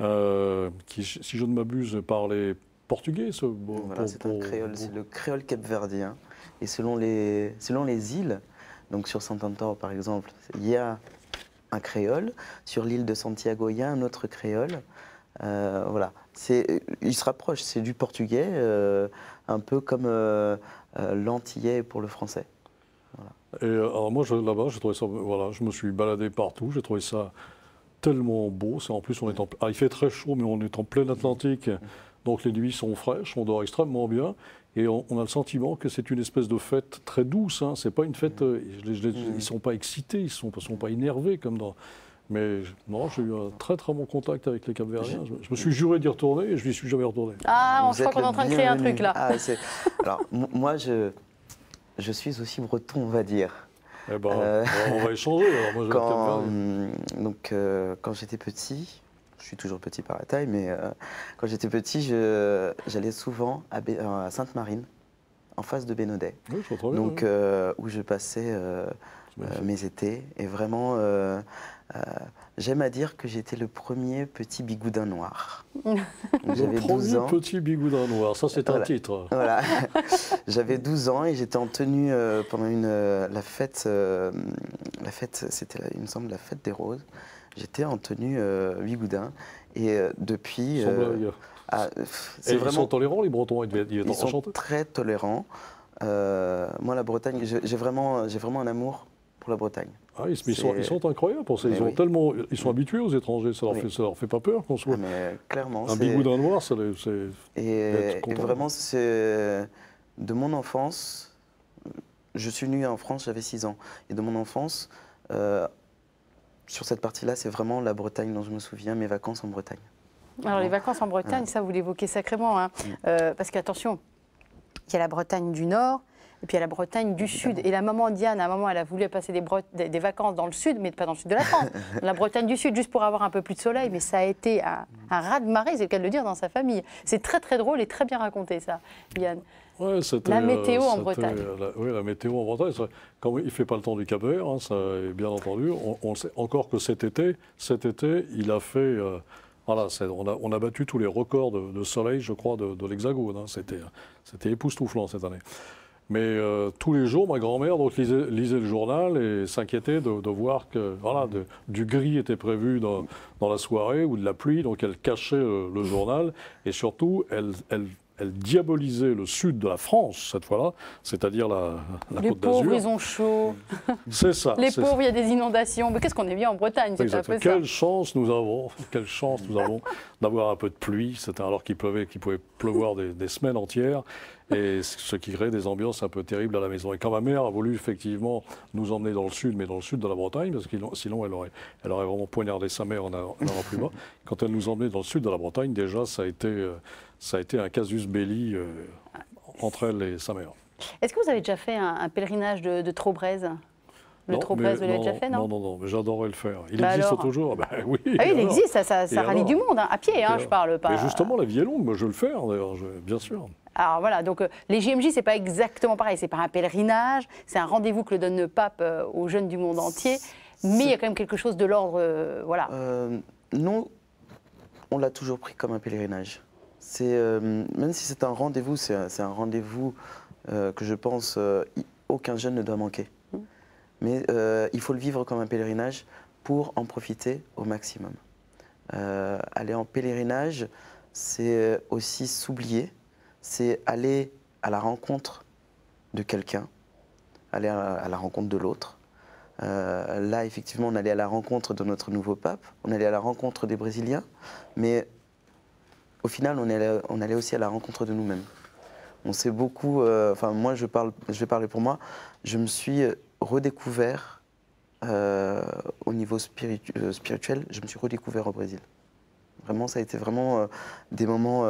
Speaker 2: euh, qui, si je ne m'abuse, parlaient portugais. Ce, voilà, c'est un créole, c'est le créole capverdien.
Speaker 3: Et selon les, selon les îles, donc sur Santantor par exemple, il y a un créole. Sur l'île de Santiago, il y a un autre créole. Euh, voilà, il se rapproche, c'est du portugais, euh, un peu comme euh, l'antillais
Speaker 2: pour le français. Et alors moi, là-bas, voilà, je me suis baladé partout, j'ai trouvé ça tellement beau. en plus, on est ah, il fait très chaud, mais on est en plein Atlantique. Donc les nuits sont fraîches, on dort extrêmement bien. Et on, a le sentiment que c'est une espèce de fête très douce. Hein. C'est pas une fête. Mm. Euh, mm. ils ne sont pas excités, ils ne sont, pas énervés comme dans. Mais non, j'ai eu un très très bon contact avec les Capverdiens. Je, me suis juré d'y retourner et je n'y suis jamais retourné. Ah, on se croit est en train de créer un truc là. Ah, alors moi, je,
Speaker 3: suis aussi breton, on va dire. Eh ben, euh, on va échanger. Alors moi, mm, donc, euh, quand j'étais petit, je suis toujours petit par la taille, mais euh, quand j'étais petit, j'allais souvent euh, à, Sainte-Marine, en face de Bénodet. Donc, euh, où je passais mes étés. Et vraiment, j'aime à dire que j'étais le premier petit bigoudin noir.
Speaker 2: J'avais 12 ans. petit bigoudin noir, ça c'est un titre. Voilà.
Speaker 3: J'avais 12 ans et j'étais en tenue pendant une, la fête, la fête, c'était il me semble la fête des roses. J'étais en tenue Bigoudin. Euh, et euh, depuis. Euh, ah, vraiment... Ils sont
Speaker 2: tolérants, les Bretons, ils, sont
Speaker 3: très tolérants. moi, la Bretagne, j'ai vraiment, vraiment un amour pour la Bretagne. Ah, ils, sont,
Speaker 2: incroyables pour ça. Ils, tellement, ils sont habitués aux étrangers, ça ne leur, leur, fait pas peur qu'on soit. Ah, clairement. Un bigoudin noir, c'est. Et, vraiment, c'est. De mon enfance,
Speaker 3: je suis né en France, j'avais 6 ans. Et de mon enfance, sur cette partie-là, c'est vraiment la Bretagne dont je me souviens, mes vacances en Bretagne.
Speaker 1: Alors les vacances en Bretagne, ça vous l'évoquez sacrément, hein, mm. euh, parce qu'attention, il y a la Bretagne du Nord. Et puis il y a la Bretagne du Sud. Et la maman Diane, à un moment, elle a voulu passer des, vacances dans le Sud, mais pas dans le Sud de la France. la Bretagne du Sud, juste pour avoir un peu plus de soleil. Mais ça a été un, un de marée, c'est le cas le dire, dans sa famille. C'est très très drôle et très bien raconté ça, Diane
Speaker 2: la euh, météo en Bretagne. oui, la météo en Bretagne. Quand il ne fait pas le temps du Cap Vert, hein, bien entendu, on, sait encore que cet été, cet été, il a fait. Euh, voilà, on a, on a, battu tous les records de, soleil, je crois, de, l'Hexagone. Hein, C'était époustouflant cette année. Mais euh, tous les jours, ma grand-mère donc lisait, le journal et s'inquiétait de, voir que voilà, du gris était prévu dans, dans, la soirée ou de la pluie, donc elle cachait le, le journal et surtout elle, elle elle diabolisait le sud de la France, cette fois-là, c'est-à-dire la, Côte d'Azur. Les pauvres, ils ont chaud. C'est ça. Les pauvres, il
Speaker 1: y a des inondations. Mais qu'est-ce qu'on est bien en Bretagne, c'est Quelle
Speaker 2: chance nous avons, quelle chance nous avons d'avoir un peu de pluie, c'était alors qu'il pleuvait, qu'il pouvait pleuvoir des semaines entières et ce qui crée des ambiances un peu terribles à la maison. Et quand ma mère a voulu effectivement nous emmener dans le sud, mais dans le sud de la Bretagne, parce que sinon elle aurait, elle aurait vraiment poignardé sa mère en allant plus bas, quand elle nous emmenait dans le sud de la Bretagne, déjà ça a été, euh, ça a été un casus belli euh, entre elle et sa mère.
Speaker 1: Est-ce que vous avez déjà fait un, pèlerinage de, de Trobrez le non, Trobrez, vous l'avez déjà fait, non Non,
Speaker 2: non, non, j'adorerais le faire. Il bah existe toujours bah oui, ah il existe, ça, rallie du monde,
Speaker 1: hein, à pied, hein, je parle pas. Mais justement,
Speaker 2: la vie est longue, moi je le fais. d'ailleurs, bien sûr.
Speaker 1: Alors voilà, donc euh, les JMJ, c'est pas exactement pareil, c'est pas un pèlerinage, c'est un rendez-vous que le donne le pape euh, aux jeunes du monde entier, mais il y a quand même quelque chose
Speaker 3: de l'ordre, euh, voilà. nous, on l'a toujours pris comme un pèlerinage. C'est même si c'est un rendez-vous, c'est un, rendez-vous que je pense aucun jeune ne doit manquer. Mmh. Mais il faut le vivre comme un pèlerinage pour en profiter au maximum. aller en pèlerinage, c'est aussi s'oublier c'est aller à la rencontre de quelqu'un, aller à la rencontre de l'autre. Euh, là, effectivement, on allait à la rencontre de notre nouveau pape, on allait à la rencontre des Brésiliens, mais au final, on allait, on aussi à la rencontre de nous-mêmes. On s'est beaucoup, euh, enfin moi, je, parle, je vais parler pour moi, je me suis redécouvert euh, au niveau spirituel, je me suis redécouvert au Brésil. Vraiment, ça a été vraiment des moments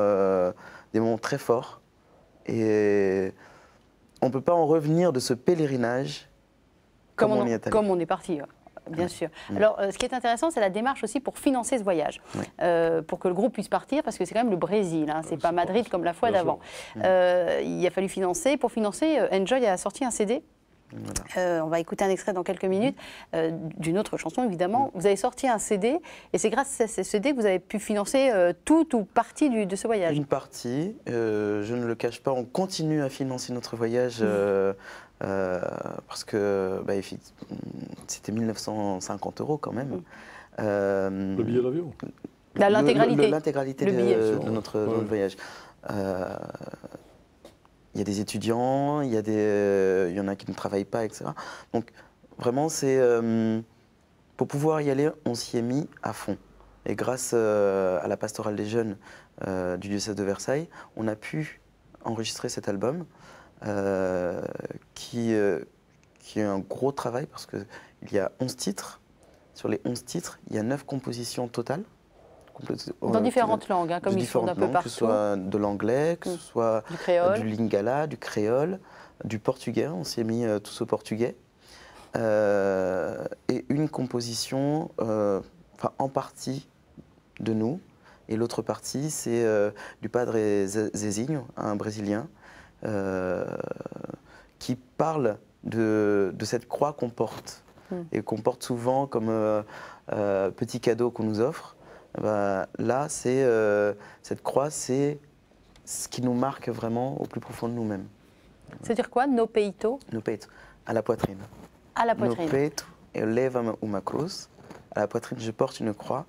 Speaker 3: des moments très forts. Et on ne peut pas en revenir de ce pèlerinage comme, on,
Speaker 1: est parti. bien sûr. Alors, euh, ce qui est intéressant, c'est la démarche aussi pour financer ce voyage, euh, pour que le groupe puisse partir, parce que c'est quand même le Brésil, hein, c'est euh, pas Madrid comme la fois d'avant. il a fallu financer. Pour financer, Enjoy a sorti un CD euh, on va écouter un extrait dans quelques minutes euh, d'une autre chanson, évidemment. Vous avez sorti un CD, et c'est grâce à ce CD que vous avez pu financer euh, tout ou partie de ce voyage. Une
Speaker 3: partie, je ne le cache pas, on continue à financer notre voyage. Mmh. parce que bah, c'était 1950 euros quand même. Mmh. le billet d'avion bah, L'intégralité. L'intégralité de, de, notre, notre voyage il y a des étudiants, il y, a des, euh, il y en a qui ne travaillent pas, etc. Donc vraiment, c'est euh, pour pouvoir y aller, on s'y est mis à fond. Et grâce euh, à la pastorale des jeunes du diocèse de Versailles, on a pu enregistrer cet album qui, qui est un gros travail parce qu'il y a 11 titres. Sur les 11 titres, il y a 9 compositions totales. Dans euh, différentes
Speaker 1: langues, hein, comme ils sont d'un peu partout. Que ce soit
Speaker 3: de l'anglais, que ce mm. soit du, du, lingala, du créole, du portugais. On s'est mis euh, tous au portugais. Euh, et une composition, enfin en partie de nous, et l'autre partie c'est du Padre Zezinho, un Brésilien, qui parle de, cette croix qu'on porte. Mm. Et qu'on porte souvent comme petit cadeau qu'on nous offre. Eh ben, là, c'est euh, cette croix, c'est ce qui nous marque vraiment au plus profond de nous-mêmes.
Speaker 1: C'est-à-dire quoi nos peito
Speaker 3: Nos peito, à la poitrine.
Speaker 1: À la poitrine. No peito,
Speaker 3: leva uma cruz. À la poitrine, je porte une croix.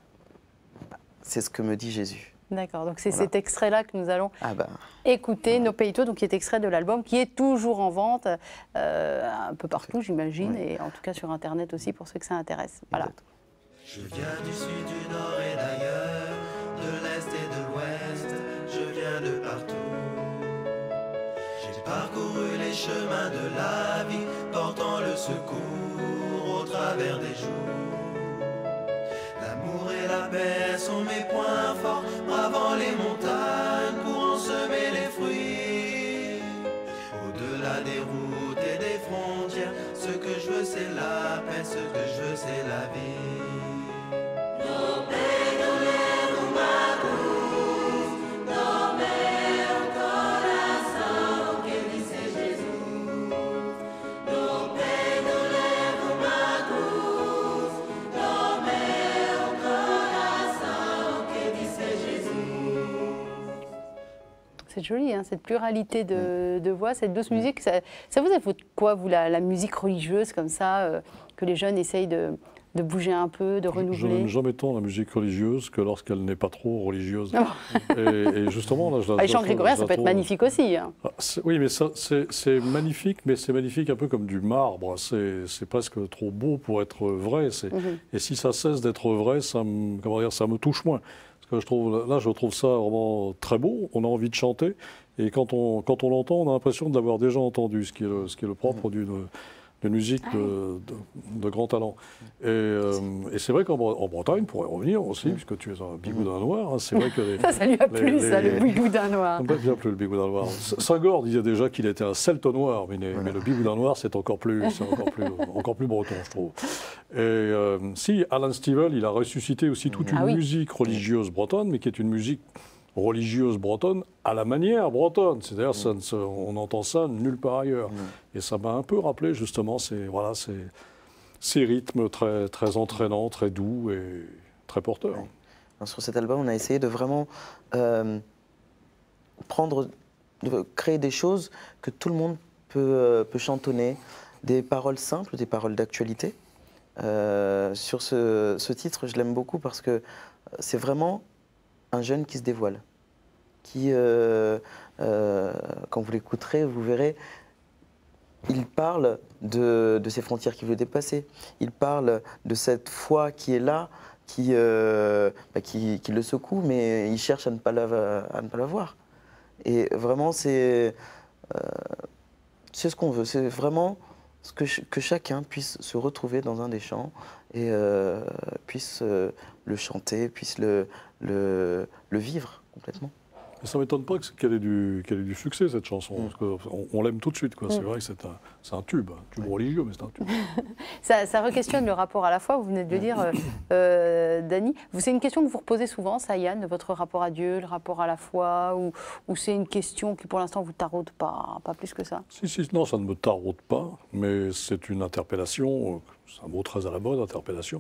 Speaker 3: C'est ce que me dit Jésus.
Speaker 1: D'accord, donc c'est cet extrait-là que nous allons ah bah. écouter, Nos No donc qui est extrait de l'album, qui est toujours en vente euh, un peu partout, j'imagine, et en tout cas sur Internet aussi pour ceux que ça intéresse. Voilà.
Speaker 3: Je viens du sud, du nord et d'ailleurs, de l'est et de l'ouest, je viens de partout. J'ai parcouru les chemins de la vie, portant le secours au travers des jours. L'amour et la paix sont mes points forts, bravant les montagnes pour en semer les fruits. Au-delà des routes et des frontières, ce que je veux c'est la paix, ce que je veux c'est la vie.
Speaker 1: C'est joli, hein, cette pluralité mm. de, voix, cette douce mm. musique. Ça, ça vous fait quoi, vous, la, musique religieuse comme ça, euh, que les jeunes essayent de, bouger un peu, de renouveler. Je n'aime
Speaker 2: jamais tant la musique religieuse que lorsqu'elle n'est pas trop religieuse. Oh. Et, justement, là, je la, ah, Les chants grégoriens, ça peut être magnifique aussi. Hein. Ah, oui, mais c'est magnifique, mais c'est magnifique un peu comme du marbre. Hein. C'est presque trop beau pour être vrai. Mm-hmm. Et si ça cesse d'être vrai, comment dire, ça me touche moins là, je trouve ça vraiment très beau. On a envie de chanter. Et quand on, quand on l'entend, on a l'impression de l'avoir déjà entendu, ce qui est le, ce qui est le propre mm. d'une de musique ah de, de, grand talent. Et, euh, et c'est vrai qu'en Bretagne, pour revenir aussi, mm. puisque tu es un bigoudin mm. noir, hein, c'est vrai que... Les, ça, ça lui a plu, ça, le bigoudin noir. Ça bien plus le bigoudin noir. saint gor disait déjà qu'il était un celte noir, mais, mais le bigoudin noir, c'est encore plus, encore, plus, breton, je trouve. Et euh, si, Alan Stivell, il a ressuscité aussi toute ah une musique religieuse bretonne, mais qui est une musique religieuse bretonne à la manière bretonne. C'est-à-dire, on entend ça nulle part ailleurs. Mm. Et ça m'a un peu rappelé justement ces, voilà, ces rythmes très, très entraînants, très doux et très porteurs. sur cet album, on a essayé de vraiment euh,
Speaker 3: prendre, créer des choses que tout le monde peut, euh, peut chantonner, des paroles simples, des paroles d'actualité. Euh, sur ce titre, je l'aime beaucoup parce que c'est vraiment un jeune qui se dévoile, qui, euh, euh, quand vous l'écouterez, vous verrez, il parle de, de ces frontières qu'il veut dépasser, il parle de cette foi qui est là, qui, euh, bah, qui, qui, le secoue, mais il cherche à ne pas la, à ne pas la voir. Et vraiment, c'est c'est ce qu'on veut, c'est vraiment que, chacun puisse se retrouver dans un des chants et euh, puisse euh, le chanter, puisse le vivre complètement.
Speaker 2: Mais ça ne m'étonne pas qu'elle ait, du, du succès, cette chanson. Mm. Parce on, l'aime tout de suite. Quoi. C'est mm. vrai que c'est un, tube, un tube hein. religieux, mais c'est un tube.
Speaker 1: ça, ça re-questionne le rapport à la foi, vous venez de le mm. dire, euh, euh Dani. C'est une question que vous reposez souvent, ça, Yann, votre rapport à Dieu, le rapport à la foi, ou, ou c'est une question qui, pour l'instant, vous taraude pas, pas plus que ça
Speaker 2: Si, si, non, ça ne me taraude pas, mais c'est une interpellation, euh, c'est un mot très à la mode, interpellation.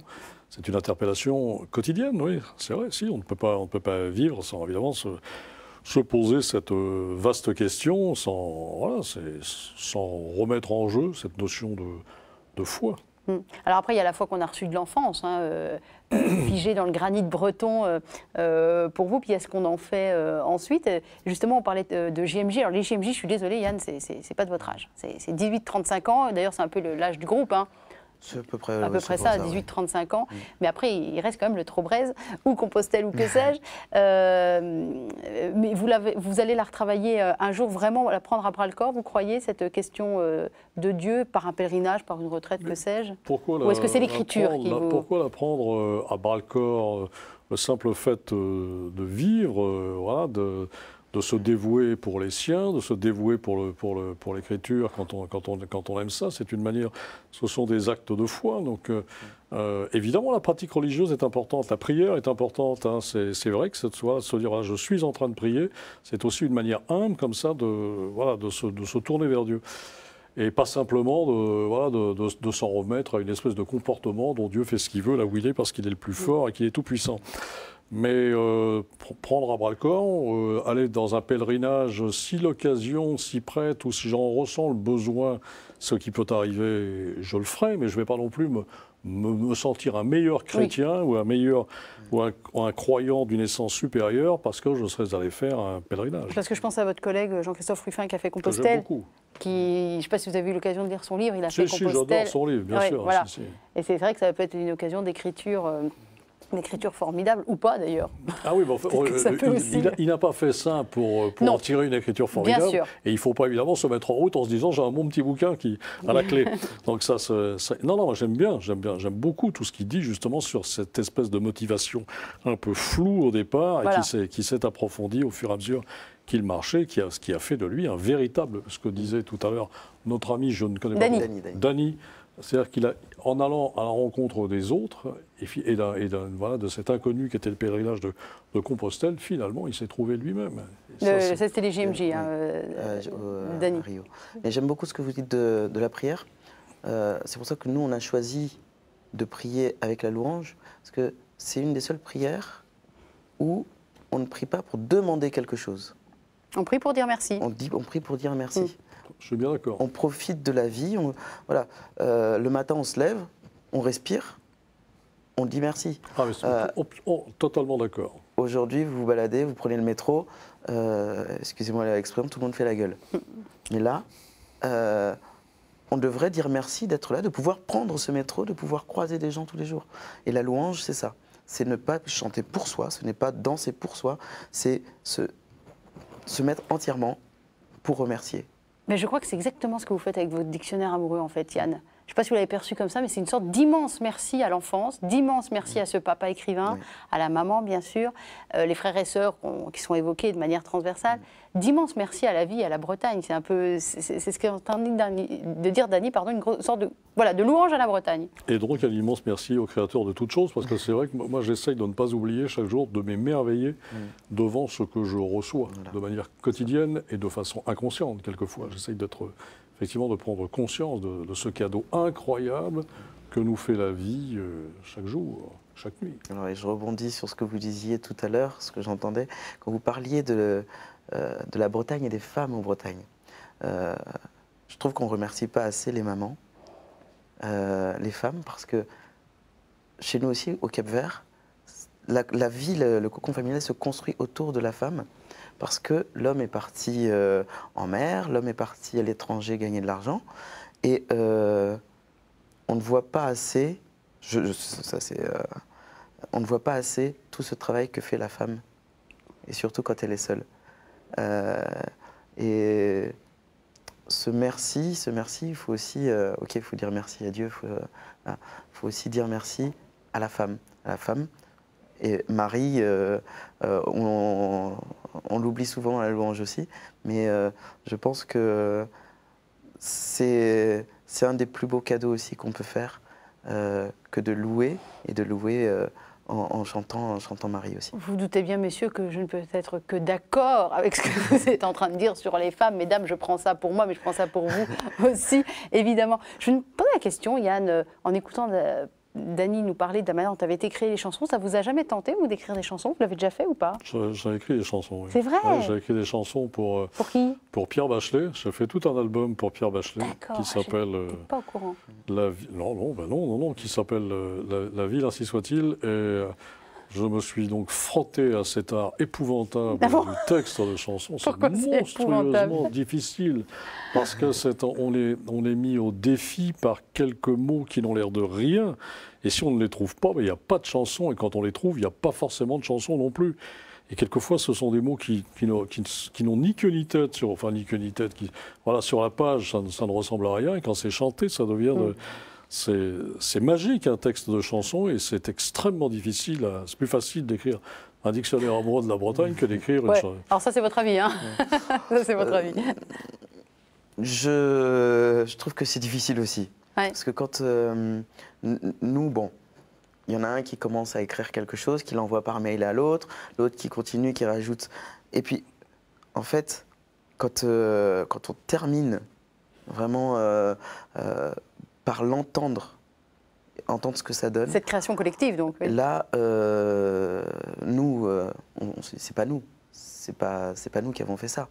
Speaker 2: C'est une interpellation quotidienne, oui, c'est vrai, si, on ne peut pas, on ne peut pas vivre sans, évidemment, ce, se poser cette euh, vaste question sans, sans remettre en jeu cette notion de, de foi.
Speaker 1: Hmm. Alors après, il y a la foi qu'on a reçue de l'enfance, hein, euh, figée dans le granit breton euh, pour vous, puis est ce qu'on en fait ensuite. Justement, on parlait de, JMJ. Alors les JMJ, je suis désolée Yann, c'est pas de votre âge. C'est 18-35 ans, d'ailleurs c'est un peu l'âge du groupe. Hein.
Speaker 3: C'est à peu près, à peu près ça, à
Speaker 1: 18-35 ans. Mm. Mais après, il reste quand même le braise ou Compostelle, ou que mm-hmm. sais-je. Euh, mais vous, vous, allez la retravailler euh, un jour, vraiment la prendre à bras le corps, vous croyez, cette question euh, de Dieu par un pèlerinage, par une retraite, que sais-je
Speaker 2: Pourquoi Ou est-ce que c'est l'écriture la, Pourquoi la prendre à bras le corps Le simple fait de vivre, voilà, de de se dévouer pour les siens, de se dévouer pour pour le, pour l'écriture quand on, quand on, aime ça. C'est une manière, ce sont des actes de foi. Donc, euh, euh, évidemment, la pratique religieuse est importante, la prière est importante. Hein. C'est, vrai que soit se dire ah, je suis en train de prier, c'est aussi une manière humble comme ça de, voilà, de, se, tourner vers Dieu et pas simplement de, de s'en remettre à une espèce de comportement dont Dieu fait ce qu'il veut là où il est parce qu'il est le plus fort et qu'il est tout puissant. Mais euh, prendre à bras le corps, euh, aller dans un pèlerinage, si l'occasion s'y prête ou si j'en ressens le besoin, ce qui peut arriver, je le ferai, mais je ne vais pas non plus me, sentir un meilleur chrétien ou un meilleur ou un, croyant d'une essence supérieure parce que je serais allé faire un pèlerinage. Parce
Speaker 1: que je pense à votre collègue Jean-Christophe Ruffin qui a fait Compostelle. Qui, je ne sais pas si vous avez eu l'occasion de lire son livre, il a si, fait si, Compostelle. j'adore son livre, bien sûr. et c'est vrai que ça peut être une occasion d'écriture. Euh, une écriture formidable, ou pas d'ailleurs.
Speaker 2: Ah oui, il, n'a pas fait ça pour, euh, pour en tirer une écriture formidable. Et il ne faut pas évidemment se mettre en route en se disant j'ai un bon petit bouquin qui à la clé. Donc ça, non, non, j'aime bien, j'aime bien, j'aime beaucoup tout ce qu'il dit justement sur cette espèce de motivation un peu floue au départ et qui s'est approfondie au fur et à mesure qu'il marchait, qui a, ce qui a fait de lui un véritable, ce que disait tout à l'heure notre ami, je ne connais pas, danny c'est-à-dire qu'en allant à la rencontre des autres et, voilà, de cet inconnu qui était le pèlerinage de, Compostelle, finalement, il s'est trouvé lui-même.
Speaker 1: C'était les hein, euh,
Speaker 3: euh, JMJ, euh, Rio.
Speaker 2: Et j'aime beaucoup ce que vous dites de,
Speaker 3: la prière. c'est pour ça que nous, on a choisi de prier avec la louange, parce que c'est une des seules prières où on ne prie pas pour demander quelque chose. On prie pour dire merci. On, dit, on prie pour dire merci. Mm. Je suis bien d'accord. On profite de la vie. voilà, euh, le matin, on se lève, on respire, on dit merci. Ah, euh, totalement d'accord. Aujourd'hui, vous vous baladez, vous prenez le métro, euh, excusez-moi l'expression, tout le monde fait la gueule. Mais là, on devrait dire merci d'être là, de pouvoir prendre ce métro, de pouvoir croiser des gens tous les jours. Et la louange, c'est ça. C'est ne pas chanter pour soi, ce n'est pas danser pour soi, c'est se mettre entièrement pour remercier.
Speaker 1: Mais je crois que c'est exactement ce que vous faites avec votre dictionnaire amoureux, en fait, Yann je ne sais pas si vous l'avez perçu comme ça, mais c'est une sorte d'immense merci à l'enfance, d'immense merci à ce papa écrivain, à la maman bien sûr, euh, les frères et sœurs qui sont évoqués de manière transversale, d'immense merci à la vie, à la Bretagne. C'est un peu, c'est ce qu'est en de dire Dany, pardon, une sorte de, voilà, de louange à la Bretagne.
Speaker 2: Et donc un immense merci aux créateurs de toutes choses, parce que c'est vrai que moi j'essaye de ne pas oublier chaque jour de m'émerveiller devant ce que je reçois, de manière quotidienne et de façon inconsciente quelquefois. J'essaye d'être effectivement de prendre conscience de, ce cadeau incroyable que nous fait la vie euh, chaque jour,
Speaker 3: chaque nuit. Alors, et je rebondis sur ce que vous disiez tout à l'heure, ce que j'entendais, quand vous parliez de, euh, de, la Bretagne et des femmes en Bretagne. Euh, je trouve qu'on ne remercie pas assez les mamans, les femmes, parce que chez nous aussi, au Cap Vert, la, vie, le cocon familial se construit autour de la femme parce que l'homme est parti euh, en mer, l'homme est parti à l'étranger gagner de l'argent, et euh, on ne voit pas assez, euh, on ne voit pas assez tout ce travail que fait la femme, et surtout quand elle est seule. et ce merci, ce merci, il faut aussi, ok, il faut dire merci à Dieu, il faut, hein, aussi dire merci à la femme, à la femme. Et Marie, on on l'oublie souvent à la louange aussi, mais euh, je pense que c'est un des plus beaux cadeaux aussi qu'on peut faire, euh, que de louer et de louer. Euh, en, chantant, en chantant Marie aussi.
Speaker 1: Vous, doutez bien, messieurs, que je ne peux être que d'accord avec ce que vous êtes en train de dire sur les femmes. Mesdames, je prends ça pour moi, mais je prends ça pour vous aussi, évidemment. Je me pose la question, Yann, en écoutant Dany nous parlait de la manière dont tu avais écrit les chansons. Ça vous a jamais tenté, vous, d'écrire des chansons Vous l'avez déjà fait ou pas
Speaker 2: J'ai écrit des chansons, oui. C'est vrai J'ai écrit des chansons pour... Euh, pour qui Pour Pierre Bachelet. J'ai fait tout un album pour Pierre Bachelet qui ah, s'appelle... Euh, pas au courant. La, non, non, ben non, non, non, qui s'appelle euh, la, la, ville, ainsi soit-il. Et je me suis donc frotté à cet art épouvantable du texte de chanson, C'est monstrueusement difficile parce que est, on, est, on est mis au défi par quelques mots qui n'ont l'air de rien. Et si on ne les trouve pas, ben, il n'y a pas de chanson. Et quand on les trouve, il n'y a pas forcément de chanson non plus. Et quelquefois, ce sont des mots qui, qui, n'ont ni queue ni tête sur, enfin, ni queue ni tête. Qui, voilà, sur la page, ça, ne ressemble à rien. Et quand c'est chanté, ça devient. Mm c'est magique un texte de chanson et c'est extrêmement difficile. C'est plus facile d'écrire un dictionnaire en de la Bretagne que d'écrire une chanson.
Speaker 1: Alors ça c'est votre avis, hein c'est votre euh, avis.
Speaker 2: Je, trouve que
Speaker 3: c'est difficile aussi. Parce que quand euh, nous, bon, il y en a un qui commence à écrire quelque chose, qui l'envoie par mail à l'autre, l'autre qui continue, qui rajoute. Et puis, en fait, quand, euh, quand on termine vraiment par l'entendre, entendre ce que ça donne.
Speaker 1: Cette création collective, donc.
Speaker 3: Là, euh, nous, euh, c'est pas nous, c'est pas, c'est pas nous qui avons fait ça.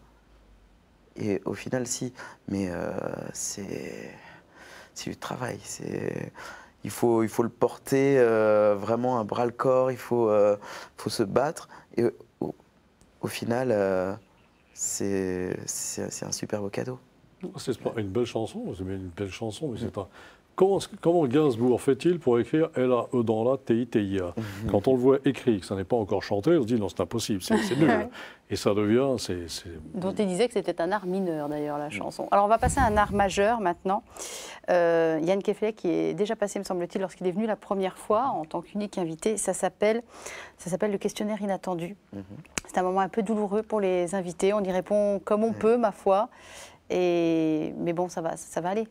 Speaker 3: Et au final, si, mais euh, c'est, c'est du travail. C'est, il faut, il faut le porter vraiment à bras le corps. Il faut, faut se battre. Et au, final,
Speaker 2: c'est, c'est un super beau cadeau. Ah, c'est pas une belle chanson, c'est une belle chanson, mais c'est un. Comment, Gainsbourg fait-il pour écrire L-A-E e dans la T-I-T-I-A mhm. Quand on le voit écrit, que ça n'est pas encore chanté, on se dit non, c'est impossible, c'est nul. Et ça devient. c'est
Speaker 1: Dont il disait que c'était un art mineur d'ailleurs, la chanson. Alors on va passer à un art majeur maintenant. Euh, Yann Keflet, qui est déjà passé, me semble-t-il, lorsqu'il est venu la première fois en tant qu'unique invité, ça s'appelle le questionnaire inattendu. Mhm. C'est un moment un peu douloureux pour les invités. On y répond comme on peut, ma foi mais bon, ça va, ça va aller.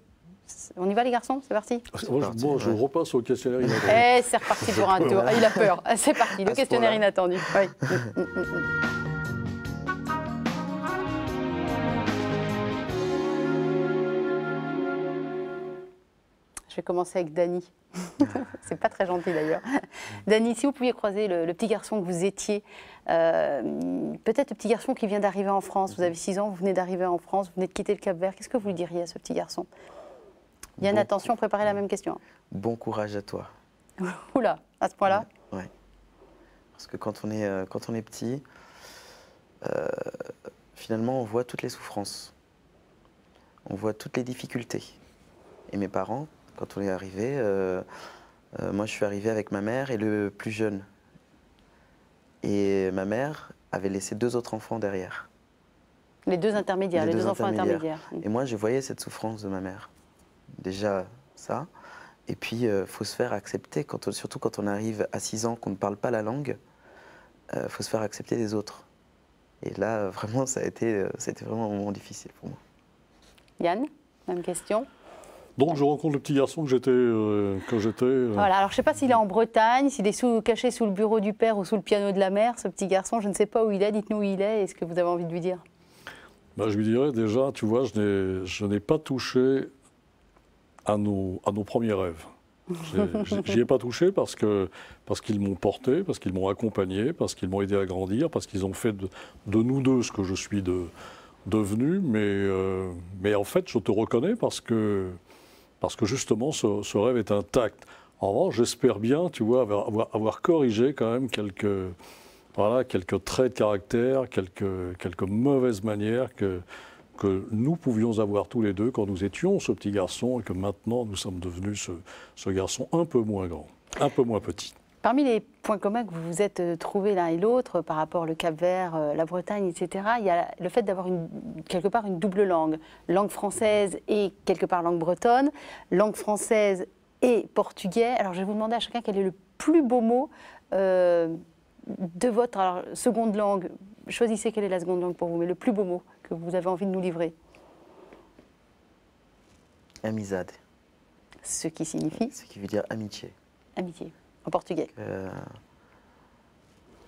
Speaker 1: On y va les garçons, c'est ah, parti.
Speaker 2: Moi, je, repasse au questionnaire inattendu. Eh, c'est reparti pour un tour. Ah, il a peur.
Speaker 1: C'est parti, le questionnaire inattendu. Je vais commencer avec Dany. c'est pas très gentil d'ailleurs. Mm. Dany, si vous pouviez croiser le, petit garçon que vous étiez, euh, peut-être le petit garçon qui vient d'arriver en France, vous mm-hmm. avez 6 ans, vous venez d'arriver en France, vous venez de quitter le Cap Vert, qu'est-ce que vous lui diriez à ce petit garçon Bien attention, préparez la même question. Hein.
Speaker 3: Bon courage à toi.
Speaker 1: Oula, à ce point-là
Speaker 3: Oui. Parce que quand on est, euh, petit, euh, finalement, on voit toutes les souffrances, on voit toutes les difficultés. Et mes parents, quand on est arrivé, euh, euh, moi je suis arrivé avec ma mère et le plus jeune. Et ma mère avait laissé deux autres enfants derrière.
Speaker 1: Les deux intermédiaires, les, deux, enfants intermédiaires.
Speaker 3: Et moi je voyais cette souffrance de ma mère. Déjà ça. Et puis, il euh, faut se faire accepter, quand surtout quand on arrive à 6 ans, qu'on ne parle pas la langue, il faut se faire accepter des autres. Et là, vraiment,
Speaker 2: ça a été, c'était vraiment un moment difficile pour moi.
Speaker 1: Yann, même question
Speaker 2: donc je rencontre le petit garçon que j'étais euh, j'étais. Euh. Voilà,
Speaker 1: alors je ne sais pas s'il est en Bretagne, s'il est sous, caché sous le bureau du père ou sous le piano de la mère, ce petit garçon, je ne sais pas où il est, dites-nous où il est et ce que vous avez envie de lui dire.
Speaker 2: Bah, je lui dirais déjà, tu vois, je n'ai pas touché à nos, à nos premiers rêves. J'y ai, ai pas touché parce que parce qu'ils m'ont porté, parce qu'ils m'ont accompagné, parce qu'ils m'ont aidé à grandir, parce qu'ils ont fait de, nous deux ce que je suis de, devenu. Mais euh, mais en fait, je te reconnais parce que parce que justement, ce, rêve est intact. En revanche, j'espère bien, tu vois, avoir, corrigé quand même quelques, voilà, quelques traits de caractère, quelques, quelques mauvaises manières que, que nous pouvions avoir tous les deux quand nous étions ce petit garçon et que maintenant nous sommes devenus ce garçon un peu moins grand, un peu moins petit.
Speaker 1: Parmi les points communs que vous vous êtes euh, trouvés l'un et l'autre par rapport au Cap Vert, euh, la Bretagne, etc., il y a le fait d'avoir quelque part une double langue, langue française et quelque part langue bretonne, langue française et portugais. Alors je vais vous demander à chacun quel est le plus beau mot euh, de votre seconde langue. Choisissez quelle est la seconde langue pour vous, mais le plus beau mot que vous avez envie de nous livrer. Amizade. Ce qui signifie Ce
Speaker 3: qui veut dire amitié. Amitié. En portugais. Euh,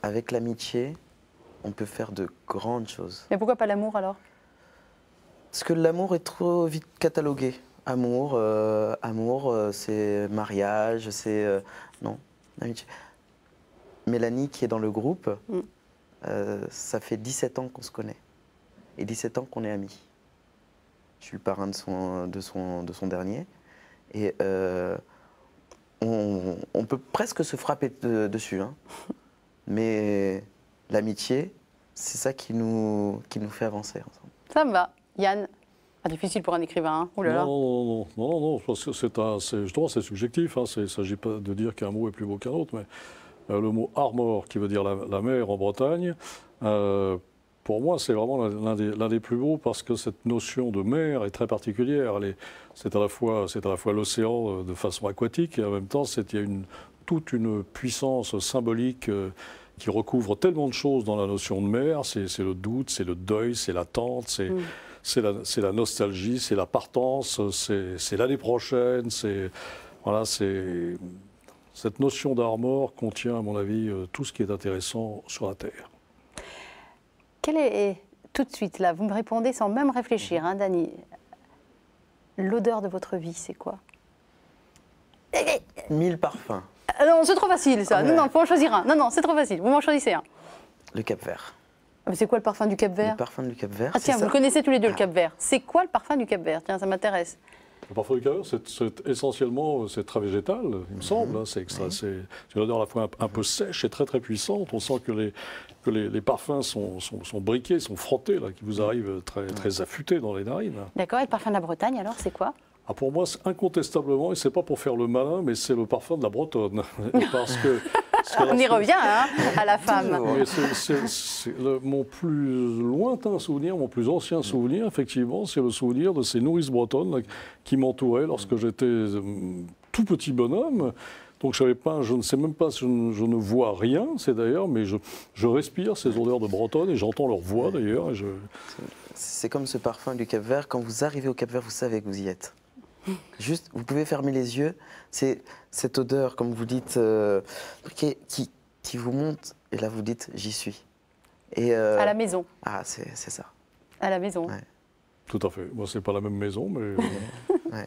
Speaker 3: avec l'amitié, on peut faire de grandes choses.
Speaker 1: Mais pourquoi pas l'amour alors
Speaker 3: Parce que l'amour est trop vite catalogué. Amour, euh, amour, euh, c'est mariage, c'est non, amitié. Mélanie qui est dans le groupe, mm. ça fait 17 ans qu'on se connaît et 17 ans qu'on est amis. Je suis le parrain de son, de son, de son dernier et on, peut presque se frapper dessus. Hein. Mais l'amitié, c'est ça qui nous,
Speaker 2: qui nous fait avancer ensemble.
Speaker 1: Ça me va. Yann difficile pour un écrivain, hein. Non,
Speaker 2: non, non, non, c'est justement, c'est subjectif. Hein. Il ne s'agit pas de dire qu'un mot est plus beau qu'un autre, mais euh, le mot armor, qui veut dire la, mer en Bretagne, euh, pour moi, c'est vraiment l'un des, plus beaux parce que cette notion de mer est très particulière. C'est à la fois, l'océan euh, de façon aquatique et en même temps, il y a toute une puissance symbolique euh, qui recouvre tellement de choses dans la notion de mer. C'est le doute, c'est le deuil, c'est l'attente, c'est mm. la, nostalgie, c'est la partance, c'est l'année prochaine, Voilà, Cette notion d'armor contient, à mon avis, euh, tout ce qui est intéressant sur la Terre.
Speaker 1: Quelle est, tout de suite là, vous me répondez sans même réfléchir, hein, Dani. L'odeur de votre vie, c'est quoi
Speaker 3: Mille parfums.
Speaker 1: Ah non, c'est trop facile ça. Ah non, non, faut en choisir un. Non, non, c'est trop facile. Vous m'en choisissez un. Le Cap Vert. Mais c'est quoi le parfum du Cap Vert Le
Speaker 2: parfum du Cap Vert. Ah tiens, vous
Speaker 1: connaissez tous les deux le ah. Cap Vert. C'est quoi le parfum du Cap Vert Tiens, ça m'intéresse.
Speaker 2: Le parfum du c'est essentiellement, c'est très végétal, il me mhm. semble. Hein, c'est une odeur à la fois un, peu sèche et très très puissante. On sent que les, les, parfums sont, briqués, sont frottés, là, qui vous arrivent très, très affûtés dans les narines. D'accord,
Speaker 1: et le parfum de la Bretagne, alors, c'est quoi
Speaker 2: ah, pour moi, incontestablement, et c'est pas pour faire le malin, mais c'est le parfum de la Bretonne. que, On y revient
Speaker 1: hein, à la femme.
Speaker 2: mon plus lointain souvenir, mon plus ancien souvenir, effectivement, c'est le souvenir de ces nourrices bretonnes qui m'entouraient lorsque j'étais euh, tout petit bonhomme. Donc je, pas, je ne sais même pas, je ne, vois rien, c'est d'ailleurs, mais je, respire ces odeurs de Bretonne et j'entends leur voix d'ailleurs. C'est comme ce parfum du Cap Vert, quand vous arrivez au Cap Vert, vous savez que vous y êtes.
Speaker 3: Juste, vous pouvez fermer les yeux. C'est cette odeur, comme vous dites, euh, qui, qui, vous monte. Et là, vous dites, j'y suis. Et euh, à la maison. Ah, c'est
Speaker 2: ça. À la maison. Tout à fait. Moi, bon, c'est pas la même maison, mais. Euh,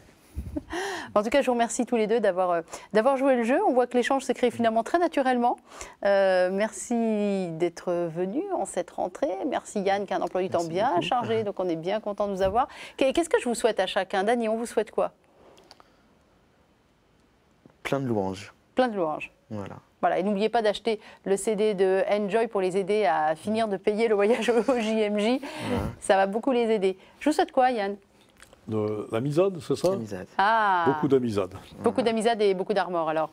Speaker 1: En tout cas, je vous remercie tous les deux d'avoir euh, d'avoir joué le jeu. On voit que l'échange s'est créé finalement très naturellement. Euh, merci d'être venu en cette rentrée. Merci Yann, qui a un emploi du temps bien chargé, donc on est bien content de vous avoir. Qu'est-ce que je vous souhaite à chacun Dany, on vous souhaite quoi
Speaker 3: Plein de louanges. Plein de louanges. Voilà.
Speaker 1: Voilà, et n'oubliez pas d'acheter le CD de Enjoy pour les aider à finir de payer le voyage au JMJ. Ça va beaucoup les aider. Je vous souhaite quoi, Yann
Speaker 2: de l'amisade, c'est ça
Speaker 1: Ah. Beaucoup d'amisade. Beaucoup d'amisade et beaucoup d'armor, alors.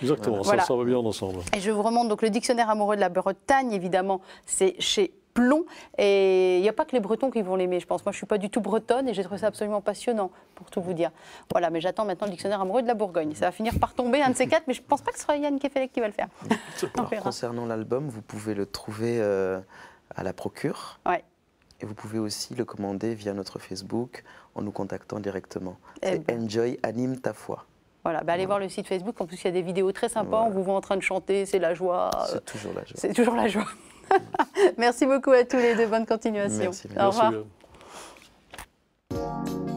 Speaker 2: Exactement, ça, va bien ensemble.
Speaker 1: Et je vous remonte donc le dictionnaire amoureux de la Bretagne, évidemment, c'est chez Plomb. Et il n'y a pas que les Bretons qui vont l'aimer, je pense. Moi, je ne suis pas du tout bretonne et j'ai trouvé ça absolument passionnant, pour tout vous dire. Voilà, mais j'attends maintenant le dictionnaire amoureux de la Bourgogne. Ça va finir par tomber, un de ces quatre, mais je ne pense pas que ce sera Yann Kefelec qui va le faire.
Speaker 3: concernant l'album, vous pouvez le trouver euh, à la procure. Ouais. Et vous pouvez aussi le commander via notre Facebook en nous contactant directement. Eh c'est ben. Enjoy Anime ta foi.
Speaker 1: Voilà, bah, allez voir le site Facebook. En plus, il y a des vidéos très sympas. On vous voit en train de chanter, c'est la joie. C'est toujours
Speaker 3: la joie. C'est toujours la joie.
Speaker 1: merci beaucoup à tous les deux. Bonne continuation. Merci, Au revoir.
Speaker 3: Merci.